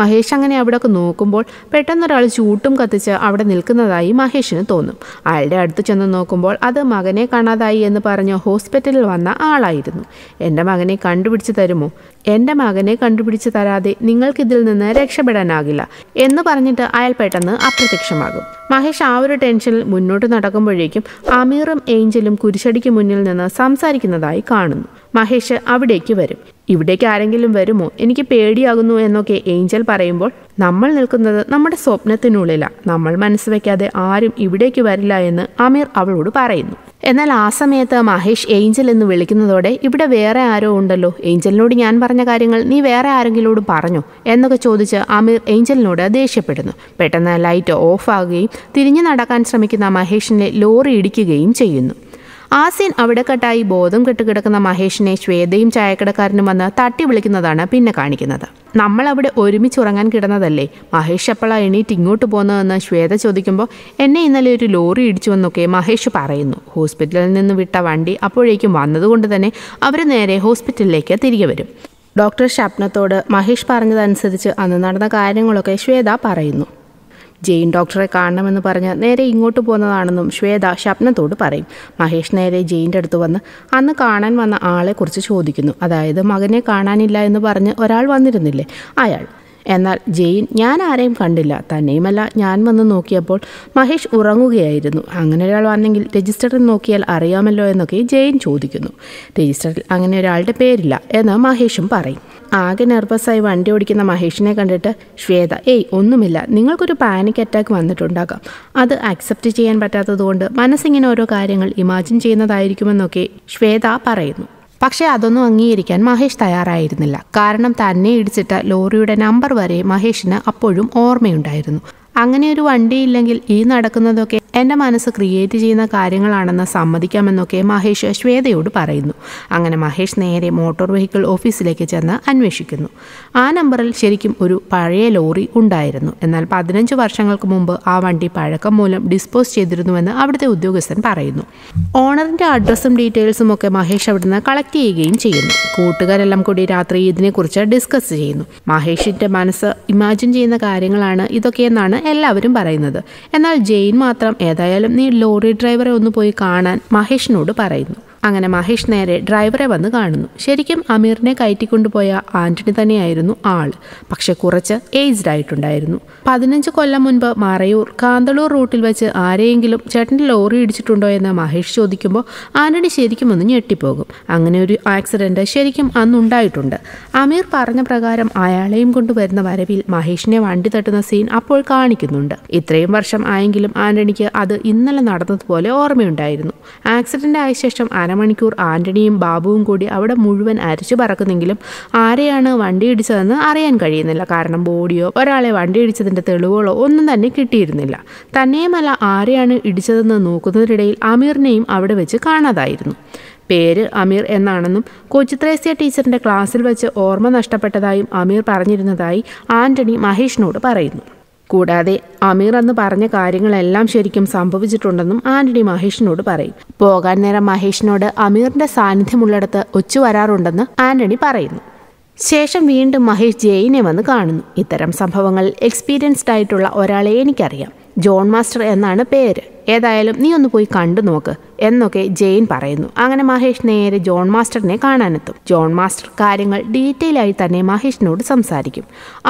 മഹേഷ് അങ്ങനെ അവിടെയൊക്കെ നോക്കുമ്പോൾ പെട്ടെന്നൊരാൾ ചൂട്ടും കത്തിച്ച് അവിടെ നിൽക്കുന്നതായി മഹേഷിന് തോന്നും അയാളുടെ അടുത്ത് ചെന്ന് നോക്കുമ്പോൾ അത് മകനെ കാണാതായി എന്ന് പറഞ്ഞ് ഹോസ്പിറ്റലിൽ വന്ന ആളായിരുന്നു എൻ്റെ മകനെ കണ്ടുപിടിച്ച് തരുമോ എൻ്റെ മകനെ കണ്ടുപിടിച്ച് തരാതെ നിങ്ങൾക്കിതിൽ നിന്ന് രക്ഷപ്പെടാനാകില്ല എന്ന് പറഞ്ഞിട്ട് അയാൾ പെട്ടെന്ന് അപ്രത്യക്ഷമാകും മഹേഷ് ആ ഒരു ടെൻഷനിൽ മുന്നോട്ട് നടക്കുമ്പോഴേക്കും അമീറും ഏഞ്ചലും കുരിശടിക്ക് മുന്നിൽ നിന്ന് സംസാരിക്കുന്നതായി കാണുന്നു മഹേഷ് അവിടേക്ക് വരും ഇവിടേക്ക് ആരെങ്കിലും വരുമോ എനിക്ക് പേടിയാകുന്നു എന്നൊക്കെ ഏഞ്ചൽ പറയുമ്പോൾ നമ്മൾ നിൽക്കുന്നത് നമ്മുടെ സ്വപ്നത്തിനുള്ളിലാണ് നമ്മൾ മനസ്സ് ആരും ഇവിടേക്ക് വരില്ല എന്ന് അമീർ അവളോട് പറയുന്നു എന്നാൽ ആ സമയത്ത് മഹേഷ് ഏഞ്ചൽ എന്ന് വിളിക്കുന്നതോടെ ഇവിടെ വേറെ ആരോ ഉണ്ടല്ലോ ഏഞ്ചലിനോട് ഞാൻ പറഞ്ഞ കാര്യങ്ങൾ നീ വേറെ ആരെങ്കിലോട് പറഞ്ഞോ എന്നൊക്കെ ചോദിച്ച് അമീർ ഏഞ്ചലിനോട് ദേഷ്യപ്പെടുന്നു പെട്ടെന്ന് ലൈറ്റ് ഓഫ് ആകുകയും തിരിഞ്ഞു നടക്കാൻ ശ്രമിക്കുന്ന മഹേഷിനെ ലോറി ഇടിക്കുകയും ചെയ്യുന്നു ആസിൻ കട്ടായി ബോധം കെട്ടുകിടക്കുന്ന മഹേഷിനെ ശ്വേതയും ചായക്കടക്കാരനും വന്ന് തട്ടി വിളിക്കുന്നതാണ് പിന്നെ കാണിക്കുന്നത് നമ്മൾ അവിടെ ഒരുമിച്ച് ഉറങ്ങാൻ കിടന്നതല്ലേ മഹേഷ് എപ്പോഴാണ് എണീറ്റ് ഇങ്ങോട്ട് പോകുന്നതെന്ന് ശ്വേത ചോദിക്കുമ്പോൾ എന്നെ ഇന്നലെ ഒരു ലോറി ഇടിച്ചുവെന്നൊക്കെ മഹേഷ് പറയുന്നു ഹോസ്പിറ്റലിൽ നിന്ന് വിട്ട വണ്ടി അപ്പോഴേക്കും വന്നതുകൊണ്ട് തന്നെ അവർ നേരെ ഹോസ്പിറ്റലിലേക്ക് തിരികെ വരും ഡോക്ടർ ഷപ്നത്തോട് മഹേഷ് പറഞ്ഞതനുസരിച്ച് അന്ന് നടന്ന കാര്യങ്ങളൊക്കെ ശ്വേത പറയുന്നു ജെയിൻ ഡോക്ടറെ കാണണമെന്ന് പറഞ്ഞ് നേരെ ഇങ്ങോട്ട് പോകുന്നതാണെന്നും ശ്വേത ശബ്നത്തോട് പറയും മഹേഷ് നേരെ ജെയിൻ്റെ അടുത്ത് വന്ന് അന്ന് കാണാൻ വന്ന ആളെക്കുറിച്ച് ചോദിക്കുന്നു അതായത് മകനെ കാണാനില്ല എന്ന് പറഞ്ഞ് ഒരാൾ വന്നിരുന്നില്ലേ അയാൾ എന്നാൽ ജെയിൻ ഞാൻ ആരെയും കണ്ടില്ല തന്നെയുമല്ല ഞാൻ വന്ന് നോക്കിയപ്പോൾ മഹേഷ് ഉറങ്ങുകയായിരുന്നു അങ്ങനെ ഒരാൾ വന്നെങ്കിൽ രജിസ്റ്ററിൽ നോക്കിയാൽ അറിയാമല്ലോ എന്നൊക്കെ ജെയിൻ ചോദിക്കുന്നു രജിസ്റ്ററിൽ അങ്ങനെ ഒരാളുടെ പേരില്ല എന്ന് മഹേഷും പറയും ആകെ നെർവസായി വണ്ടി ഓടിക്കുന്ന മഹേഷിനെ കണ്ടിട്ട് ശ്വേത ഏയ് ഒന്നുമില്ല നിങ്ങൾക്കൊരു പാനിക് അറ്റാക്ക് വന്നിട്ടുണ്ടാകാം അത് അക്സെപ്റ്റ് ചെയ്യാൻ പറ്റാത്തതുകൊണ്ട് മനസ്സിങ്ങനെ ഓരോ കാര്യങ്ങൾ ഇമാജിൻ ചെയ്യുന്നതായിരിക്കുമെന്നൊക്കെ ശ്വേത പറയുന്നു പക്ഷേ അതൊന്നും അംഗീകരിക്കാൻ മഹേഷ് തയ്യാറായിരുന്നില്ല കാരണം തന്നെ ഇടിച്ചിട്ട ലോറിയുടെ നമ്പർ വരെ മഹേഷിന് അപ്പോഴും ഓർമ്മയുണ്ടായിരുന്നു അങ്ങനെ ഒരു വണ്ടിയില്ലെങ്കിൽ ഈ നടക്കുന്നതൊക്കെ എൻ്റെ മനസ്സ് ക്രിയേറ്റ് ചെയ്യുന്ന കാര്യങ്ങളാണെന്ന് സമ്മതിക്കാമെന്നൊക്കെ മഹേഷ് ശ്വേതയോട് പറയുന്നു അങ്ങനെ മഹേഷ് നേരെ മോട്ടോർ വെഹിക്കിൾ ഓഫീസിലേക്ക് ചെന്ന് അന്വേഷിക്കുന്നു ആ നമ്പറിൽ ശരിക്കും ഒരു പഴയ ലോറി ഉണ്ടായിരുന്നു എന്നാൽ പതിനഞ്ച് വർഷങ്ങൾക്ക് മുമ്പ് ആ വണ്ടി പഴക്കം മൂലം ഡിസ്പോസ് ചെയ്തിരുന്നുവെന്ന് അവിടുത്തെ ഉദ്യോഗസ്ഥൻ പറയുന്നു ഓണറിൻ്റെ അഡ്രസ്സും ഡീറ്റെയിൽസും ഒക്കെ മഹേഷ് അവിടുന്ന് കളക്ട് ചെയ്യുകയും ചെയ്യുന്നു കൂട്ടുകാരെല്ലാം കൂടി രാത്രി ഇതിനെക്കുറിച്ച് ഡിസ്കസ് ചെയ്യുന്നു മഹേഷിൻ്റെ മനസ്സ് ഇമാജിൻ ചെയ്യുന്ന കാര്യങ്ങളാണ് ഇതൊക്കെയെന്നാണ് എല്ലാവരും പറയുന്നത് എന്നാൽ ജെയിൻ മാത്രം ഏതായാലും നീ ലോറി ഡ്രൈവറെ ഒന്ന് പോയി കാണാൻ മഹേഷിനോട് പറയുന്നു അങ്ങനെ മഹേഷ് നേരെ ഡ്രൈവറെ വന്ന് കാണുന്നു ശരിക്കും അമീറിനെ കയറ്റിക്കൊണ്ടുപോയ ആന്റണി തന്നെയായിരുന്നു ആൾ പക്ഷെ കുറച്ച് ഏജ്ഡ് ആയിട്ടുണ്ടായിരുന്നു പതിനഞ്ച് കൊല്ലം മുൻപ് മറയൂർ കാന്തളൂർ റൂട്ടിൽ വെച്ച് ആരെയെങ്കിലും ചേട്ടൻ്റെ ലോറി ഇടിച്ചിട്ടുണ്ടോ എന്ന് മഹേഷ് ചോദിക്കുമ്പോൾ ആന്റണി ശരിക്കും ഒന്ന് ഞെട്ടിപ്പോകും അങ്ങനെ ഒരു ആക്സിഡൻറ്റ് ശരിക്കും അന്നുണ്ടായിട്ടുണ്ട് അമീർ പറഞ്ഞ പ്രകാരം അയാളെയും കൊണ്ടുവരുന്ന വരവിൽ മഹേഷിനെ വണ്ടി തട്ടുന്ന സീൻ അപ്പോൾ കാണിക്കുന്നുണ്ട് ഇത്രയും വർഷം ആയെങ്കിലും ആന്റണിക്ക് അത് ഇന്നലെ നടന്നതുപോലെ ഓർമ്മയുണ്ടായിരുന്നു ആക്സിഡൻ്റ് ആയ ശേഷം അരമണിക്കൂർ ആൻ്റണിയും ബാബുവും കൂടി അവിടെ മുഴുവൻ അരച്ചു പറക്കുന്നെങ്കിലും ആരെയാണ് വണ്ടി ഇടിച്ചതെന്ന് അറിയാൻ കഴിയുന്നില്ല കാരണം ബോഡിയോ ഒരാളെ വണ്ടി ഇടിച്ചതിൻ്റെ തെളിവുകളോ ഒന്നും തന്നെ കിട്ടിയിരുന്നില്ല തന്നെയുമല്ല ആരെയാണ് ഇടിച്ചതെന്ന് നോക്കുന്നതിനിടയിൽ അമീറിനെയും അവിടെ വെച്ച് കാണാതായിരുന്നു പേര് അമീർ എന്നാണെന്നും കൊച്ചിത്രേസ്യ ടീച്ചറിൻ്റെ ക്ലാസ്സിൽ വെച്ച് ഓർമ്മ നഷ്ടപ്പെട്ടതായും അമീർ പറഞ്ഞിരുന്നതായി ആൻ്റണി മഹേഷിനോട് പറയുന്നു കൂടാതെ അമീർ അന്ന് പറഞ്ഞ കാര്യങ്ങളെല്ലാം ശരിക്കും സംഭവിച്ചിട്ടുണ്ടെന്നും ആന്റണി മഹേഷിനോട് പറയും പോകാൻ നേരം മഹേഷിനോട് അമീറിന്റെ സാന്നിധ്യമുള്ളിടത്ത് ഒച്ചു വരാറുണ്ടെന്ന് ആന്റണി പറയുന്നു ശേഷം വീണ്ടും മഹേഷ് ജെയിനെ വന്ന് കാണുന്നു ഇത്തരം സംഭവങ്ങൾ എക്സ്പീരിയൻസ്ഡ് ആയിട്ടുള്ള ഒരാളെ എനിക്കറിയാം ജോൺ മാസ്റ്റർ എന്നാണ് പേര് ഏതായാലും നീ ഒന്ന് പോയി കണ്ടു നോക്ക് എന്നൊക്കെ ജെയിൻ പറയുന്നു അങ്ങനെ മഹേഷ് നേരെ ജോൺ മാസ്റ്ററിനെ കാണാനെത്തും ജോൺ മാസ്റ്റർ കാര്യങ്ങൾ ഡീറ്റെയിൽ ആയി തന്നെ മഹേഷിനോട് സംസാരിക്കും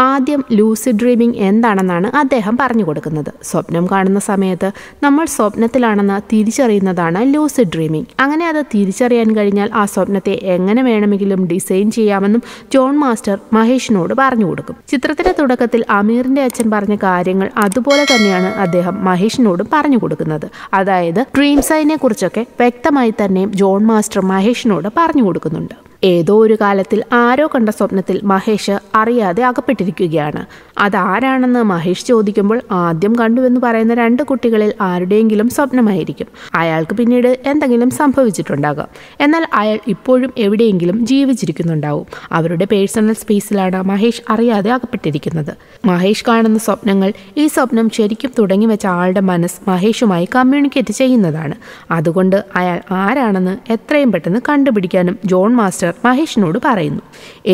ആദ്യം ലൂസിഡ് ഡ്രീമിംഗ് എന്താണെന്നാണ് അദ്ദേഹം പറഞ്ഞു കൊടുക്കുന്നത് സ്വപ്നം കാണുന്ന സമയത്ത് നമ്മൾ സ്വപ്നത്തിലാണെന്ന് തിരിച്ചറിയുന്നതാണ് ലൂസിഡ് ഡ്രീമിംഗ് അങ്ങനെ അത് തിരിച്ചറിയാൻ കഴിഞ്ഞാൽ ആ സ്വപ്നത്തെ എങ്ങനെ വേണമെങ്കിലും ഡിസൈൻ ചെയ്യാമെന്നും ജോൺ മാസ്റ്റർ മഹേഷിനോട് പറഞ്ഞു കൊടുക്കും ചിത്രത്തിന്റെ തുടക്കത്തിൽ അമീറിന്റെ അച്ഛൻ പറഞ്ഞ കാര്യങ്ങൾ അതുപോലെ തന്നെയാണ് അദ്ദേഹം മഹേഷിനോടും പറഞ്ഞു കൊടുക്കുന്നത് അതായത് ഡ്രീംസൈനെ കുറിച്ച് കുറിച്ചൊക്കെ വ്യക്തമായി തന്നെ ജോൺ മാസ്റ്റർ മഹേഷിനോട് പറഞ്ഞു കൊടുക്കുന്നുണ്ട് ഏതോ ഒരു കാലത്തിൽ ആരോ കണ്ട സ്വപ്നത്തിൽ മഹേഷ് അറിയാതെ അകപ്പെട്ടിരിക്കുകയാണ് അതാരാണെന്ന് മഹേഷ് ചോദിക്കുമ്പോൾ ആദ്യം കണ്ടുവെന്ന് പറയുന്ന രണ്ട് കുട്ടികളിൽ ആരുടെയെങ്കിലും സ്വപ്നമായിരിക്കും അയാൾക്ക് പിന്നീട് എന്തെങ്കിലും സംഭവിച്ചിട്ടുണ്ടാകാം എന്നാൽ അയാൾ ഇപ്പോഴും എവിടെയെങ്കിലും ജീവിച്ചിരിക്കുന്നുണ്ടാവും അവരുടെ പേഴ്സണൽ സ്പേസിലാണ് മഹേഷ് അറിയാതെ അകപ്പെട്ടിരിക്കുന്നത് മഹേഷ് കാണുന്ന സ്വപ്നങ്ങൾ ഈ സ്വപ്നം ശരിക്കും തുടങ്ങി വെച്ച ആളുടെ മനസ്സ് മഹേഷുമായി കമ്മ്യൂണിക്കേറ്റ് ചെയ്യുന്നതാണ് അതുകൊണ്ട് അയാൾ ആരാണെന്ന് എത്രയും പെട്ടെന്ന് കണ്ടുപിടിക്കാനും ജോൺ മാസ്റ്റർ ഡോക്ടർ മഹേഷിനോട് പറയുന്നു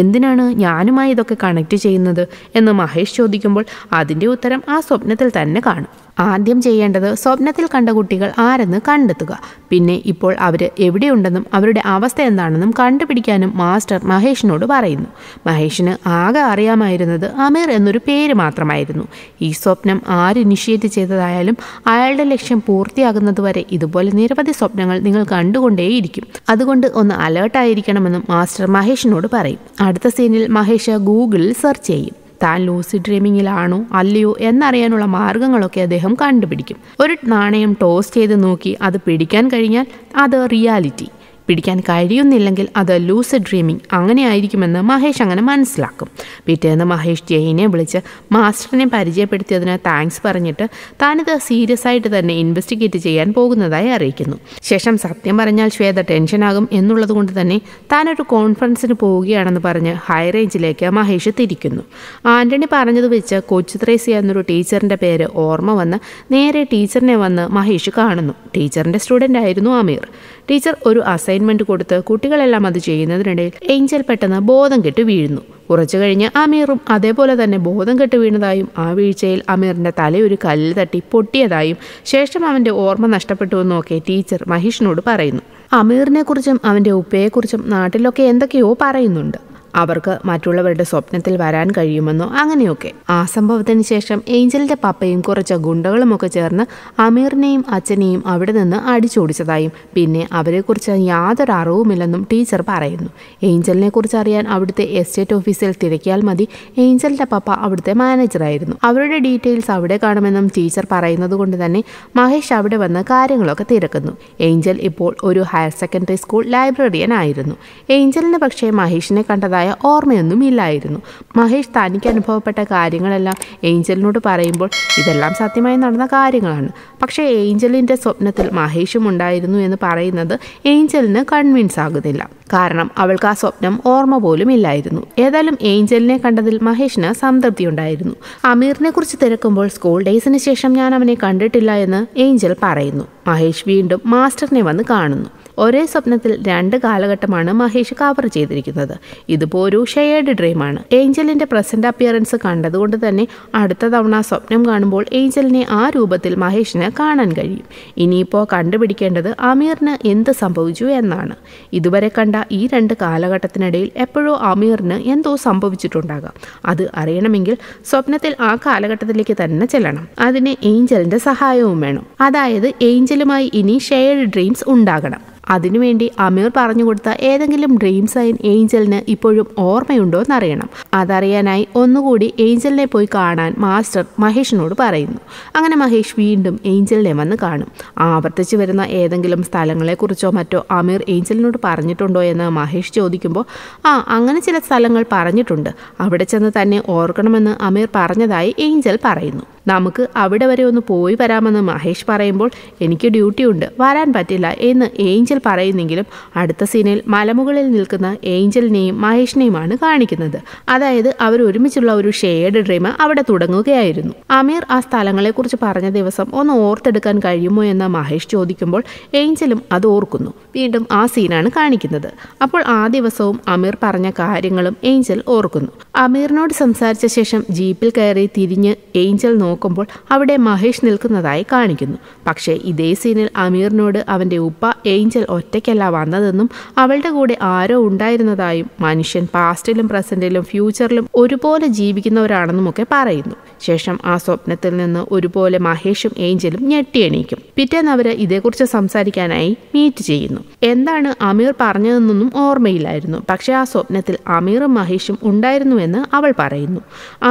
എന്തിനാണ് ഞാനുമായി ഇതൊക്കെ കണക്ട് ചെയ്യുന്നത് എന്ന് മഹേഷ് ചോദിക്കുമ്പോൾ അതിൻ്റെ ഉത്തരം ആ സ്വപ്നത്തിൽ തന്നെ കാണും ആദ്യം ചെയ്യേണ്ടത് സ്വപ്നത്തിൽ കണ്ട കുട്ടികൾ ആരെന്ന് കണ്ടെത്തുക പിന്നെ ഇപ്പോൾ അവർ എവിടെയുണ്ടെന്നും അവരുടെ അവസ്ഥ എന്താണെന്നും കണ്ടുപിടിക്കാനും മാസ്റ്റർ മഹേഷിനോട് പറയുന്നു മഹേഷിന് ആകെ അറിയാമായിരുന്നത് അമീർ എന്നൊരു പേര് മാത്രമായിരുന്നു ഈ സ്വപ്നം ആര് ഇനിഷ്യേറ്റ് ചെയ്തതായാലും അയാളുടെ ലക്ഷ്യം പൂർത്തിയാകുന്നതുവരെ ഇതുപോലെ നിരവധി സ്വപ്നങ്ങൾ നിങ്ങൾ കണ്ടുകൊണ്ടേയിരിക്കും അതുകൊണ്ട് ഒന്ന് അലേർട്ടായിരിക്കണമെന്നും മാസ്റ്റർ മഹേഷിനോട് പറയും അടുത്ത സീനിൽ മഹേഷ് ഗൂഗിളിൽ സെർച്ച് ചെയ്യും താൻ ലൂസി ഡ്രീമിങ്ങിലാണോ അല്ലയോ എന്നറിയാനുള്ള മാർഗങ്ങളൊക്കെ അദ്ദേഹം കണ്ടുപിടിക്കും ഒരു നാണയം ടോസ് ചെയ്ത് നോക്കി അത് പിടിക്കാൻ കഴിഞ്ഞാൽ അത് റിയാലിറ്റി പിടിക്കാൻ കഴിയുന്നില്ലെങ്കിൽ അത് ലൂസ് ഡ്രീമിംഗ് ആയിരിക്കുമെന്ന് മഹേഷ് അങ്ങനെ മനസ്സിലാക്കും പിറ്റേന്ന് മഹേഷ് ജയിനെ വിളിച്ച് മാസ്റ്ററിനെ പരിചയപ്പെടുത്തിയതിന് താങ്ക്സ് പറഞ്ഞിട്ട് താനിത് സീരിയസ് ആയിട്ട് തന്നെ ഇൻവെസ്റ്റിഗേറ്റ് ചെയ്യാൻ പോകുന്നതായി അറിയിക്കുന്നു ശേഷം സത്യം പറഞ്ഞാൽ ശ്വേത ടെൻഷനാകും എന്നുള്ളത് കൊണ്ട് തന്നെ താനൊരു കോൺഫറൻസിന് പോവുകയാണെന്ന് പറഞ്ഞ് ഹൈ റേഞ്ചിലേക്ക് മഹേഷ് തിരിക്കുന്നു ആന്റണി പറഞ്ഞത് വെച്ച് കൊച്ചു ത്രേസി എന്നൊരു ടീച്ചറിന്റെ പേര് ഓർമ്മ വന്ന് നേരെ ടീച്ചറിനെ വന്ന് മഹേഷ് കാണുന്നു ടീച്ചറിന്റെ സ്റ്റുഡൻ്റ് ആയിരുന്നു അമീർ ടീച്ചർ ഒരു അസൈ അസൈൻമെന്റ് കൊടുത്ത് കുട്ടികളെല്ലാം അത് ചെയ്യുന്നതിനിടയിൽ ഏഞ്ചൽ പെട്ടെന്ന് ബോധം കെട്ട് വീഴുന്നു കുറച്ചു കഴിഞ്ഞ് അമീറും അതേപോലെ തന്നെ ബോധം കെട്ട് വീണതായും ആ വീഴ്ചയിൽ അമീറിന്റെ തലയൊരു കല്ല് തട്ടി പൊട്ടിയതായും ശേഷം അവന്റെ ഓർമ്മ നഷ്ടപ്പെട്ടുവെന്നൊക്കെ ടീച്ചർ മഹീഷിനോട് പറയുന്നു അമീറിനെക്കുറിച്ചും അവന്റെ ഉപ്പയെക്കുറിച്ചും നാട്ടിലൊക്കെ എന്തൊക്കെയോ പറയുന്നുണ്ട് അവർക്ക് മറ്റുള്ളവരുടെ സ്വപ്നത്തിൽ വരാൻ കഴിയുമെന്നോ അങ്ങനെയൊക്കെ ആ സംഭവത്തിന് ശേഷം ഏഞ്ചലിന്റെ പപ്പയും കുറച്ച് ഒക്കെ ചേർന്ന് അമീറിനെയും അച്ഛനെയും അവിടെ നിന്ന് അടിച്ചോടിച്ചതായും പിന്നെ അവരെക്കുറിച്ച് യാതൊരു അറിവുമില്ലെന്നും ടീച്ചർ പറയുന്നു ഏഞ്ചലിനെ കുറിച്ച് അറിയാൻ അവിടുത്തെ എസ്റ്റേറ്റ് ഓഫീസിൽ തിരക്കിയാൽ മതി ഏഞ്ചലിന്റെ പപ്പ അവിടുത്തെ മാനേജറായിരുന്നു അവരുടെ ഡീറ്റെയിൽസ് അവിടെ കാണുമെന്നും ടീച്ചർ പറയുന്നത് കൊണ്ട് തന്നെ മഹേഷ് അവിടെ വന്ന് കാര്യങ്ങളൊക്കെ തിരക്കുന്നു ഏഞ്ചൽ ഇപ്പോൾ ഒരു ഹയർ സെക്കൻഡറി സ്കൂൾ ലൈബ്രറിയൻ ആയിരുന്നു ഏഞ്ചലിന് പക്ഷേ മഹേഷിനെ കണ്ടതായി വ്യക്തമായ ഓർമ്മയൊന്നുമില്ലായിരുന്നു മഹേഷ് തനിക്ക് അനുഭവപ്പെട്ട കാര്യങ്ങളെല്ലാം ഏഞ്ചലിനോട് പറയുമ്പോൾ ഇതെല്ലാം സത്യമായി നടന്ന കാര്യങ്ങളാണ് പക്ഷേ ഏഞ്ചലിൻ്റെ സ്വപ്നത്തിൽ മഹേഷും ഉണ്ടായിരുന്നു എന്ന് പറയുന്നത് ഏഞ്ചലിന് കൺവിൻസ് ആകുന്നില്ല കാരണം അവൾക്ക് ആ സ്വപ്നം ഓർമ്മ പോലും ഇല്ലായിരുന്നു ഏതായാലും ഏഞ്ചലിനെ കണ്ടതിൽ മഹേഷിന് സംതൃപ്തി ഉണ്ടായിരുന്നു അമീറിനെ കുറിച്ച് തിരക്കുമ്പോൾ സ്കൂൾ ഡേയ്സിന് ശേഷം ഞാൻ അവനെ കണ്ടിട്ടില്ല എന്ന് ഏഞ്ചൽ പറയുന്നു മഹേഷ് വീണ്ടും മാസ്റ്ററിനെ വന്ന് കാണുന്നു ഒരേ സ്വപ്നത്തിൽ രണ്ട് കാലഘട്ടമാണ് മഹേഷ് കവർ ചെയ്തിരിക്കുന്നത് ഇതിപ്പോ ഒരു ഷെയർഡ് ഡ്രീമാണ് ഏഞ്ചലിന്റെ പ്രസന്റ് അപ്പിയറൻസ് കണ്ടതുകൊണ്ട് തന്നെ അടുത്ത തവണ സ്വപ്നം കാണുമ്പോൾ ഏഞ്ചലിനെ ആ രൂപത്തിൽ മഹേഷിന് കാണാൻ കഴിയും ഇനിയിപ്പോ കണ്ടുപിടിക്കേണ്ടത് അമീറിന് എന്ത് സംഭവിച്ചു എന്നാണ് ഇതുവരെ കണ്ട ഈ രണ്ട് കാലഘട്ടത്തിനിടയിൽ എപ്പോഴോ അമീറിന് എന്തോ സംഭവിച്ചിട്ടുണ്ടാകാം അത് അറിയണമെങ്കിൽ സ്വപ്നത്തിൽ ആ കാലഘട്ടത്തിലേക്ക് തന്നെ ചെല്ലണം അതിന് ഏഞ്ചലിന്റെ സഹായവും വേണം അതായത് ഏഞ്ചലുമായി ഇനി ഷെയർഡ് ഡ്രീംസ് ഉണ്ടാകണം അതിനുവേണ്ടി അമീർ പറഞ്ഞു കൊടുത്ത ഏതെങ്കിലും ഡ്രീം സൈൻ ഏഞ്ചലിന് ഇപ്പോഴും ഓർമ്മയുണ്ടോ എന്നറിയണം അതറിയാനായി ഒന്നുകൂടി ഏഞ്ചലിനെ പോയി കാണാൻ മാസ്റ്റർ മഹേഷിനോട് പറയുന്നു അങ്ങനെ മഹേഷ് വീണ്ടും ഏഞ്ചലിനെ വന്ന് കാണും ആവർത്തിച്ച് വരുന്ന ഏതെങ്കിലും സ്ഥലങ്ങളെക്കുറിച്ചോ മറ്റോ അമീർ ഏഞ്ചലിനോട് പറഞ്ഞിട്ടുണ്ടോ എന്ന് മഹേഷ് ചോദിക്കുമ്പോൾ ആ അങ്ങനെ ചില സ്ഥലങ്ങൾ പറഞ്ഞിട്ടുണ്ട് അവിടെ ചെന്ന് തന്നെ ഓർക്കണമെന്ന് അമീർ പറഞ്ഞതായി ഏഞ്ചൽ പറയുന്നു നമുക്ക് അവിടെ വരെ ഒന്ന് പോയി വരാമെന്ന് മഹേഷ് പറയുമ്പോൾ എനിക്ക് ഡ്യൂട്ടി ഉണ്ട് വരാൻ പറ്റില്ല എന്ന് ഏഞ്ചൽ പറയുന്നെങ്കിലും അടുത്ത സീനിൽ മലമുകളിൽ നിൽക്കുന്ന ഏഞ്ചലിനെയും മഹേഷിനെയുമാണ് കാണിക്കുന്നത് അതായത് അവർ ഒരുമിച്ചുള്ള ഒരു ഷെയർഡ് ഡ്രീം അവിടെ തുടങ്ങുകയായിരുന്നു അമീർ ആ സ്ഥലങ്ങളെക്കുറിച്ച് പറഞ്ഞ ദിവസം ഒന്ന് ഓർത്തെടുക്കാൻ കഴിയുമോ എന്ന് മഹേഷ് ചോദിക്കുമ്പോൾ ഏഞ്ചലും അത് ഓർക്കുന്നു വീണ്ടും ആ സീനാണ് കാണിക്കുന്നത് അപ്പോൾ ആ ദിവസവും അമീർ പറഞ്ഞ കാര്യങ്ങളും ഏഞ്ചൽ ഓർക്കുന്നു അമീറിനോട് സംസാരിച്ച ശേഷം ജീപ്പിൽ കയറി തിരിഞ്ഞ് ഏഞ്ചൽ നോക്കി നോക്കുമ്പോൾ അവിടെ മഹേഷ് നിൽക്കുന്നതായി കാണിക്കുന്നു പക്ഷേ ഇതേ സീനിൽ അമീറിനോട് അവൻ്റെ ഉപ്പ ഏഞ്ചൽ ഒറ്റയ്ക്കല്ല വന്നതെന്നും അവളുടെ കൂടെ ആരോ ഉണ്ടായിരുന്നതായും മനുഷ്യൻ പാസ്റ്റിലും പ്രസൻറ്റിലും ഫ്യൂച്ചറിലും ഒരുപോലെ ജീവിക്കുന്നവരാണെന്നുമൊക്കെ പറയുന്നു ശേഷം ആ സ്വപ്നത്തിൽ നിന്ന് ഒരുപോലെ മഹേഷും ഏഞ്ചലും ഞെട്ടിയെണീക്കും പിറ്റേന്ന് അവര് ഇതേക്കുറിച്ച് സംസാരിക്കാനായി മീറ്റ് ചെയ്യുന്നു എന്താണ് അമീർ പറഞ്ഞതെന്നൊന്നും ഓർമ്മയില്ലായിരുന്നു പക്ഷേ ആ സ്വപ്നത്തിൽ അമീറും മഹേഷും ഉണ്ടായിരുന്നുവെന്ന് അവൾ പറയുന്നു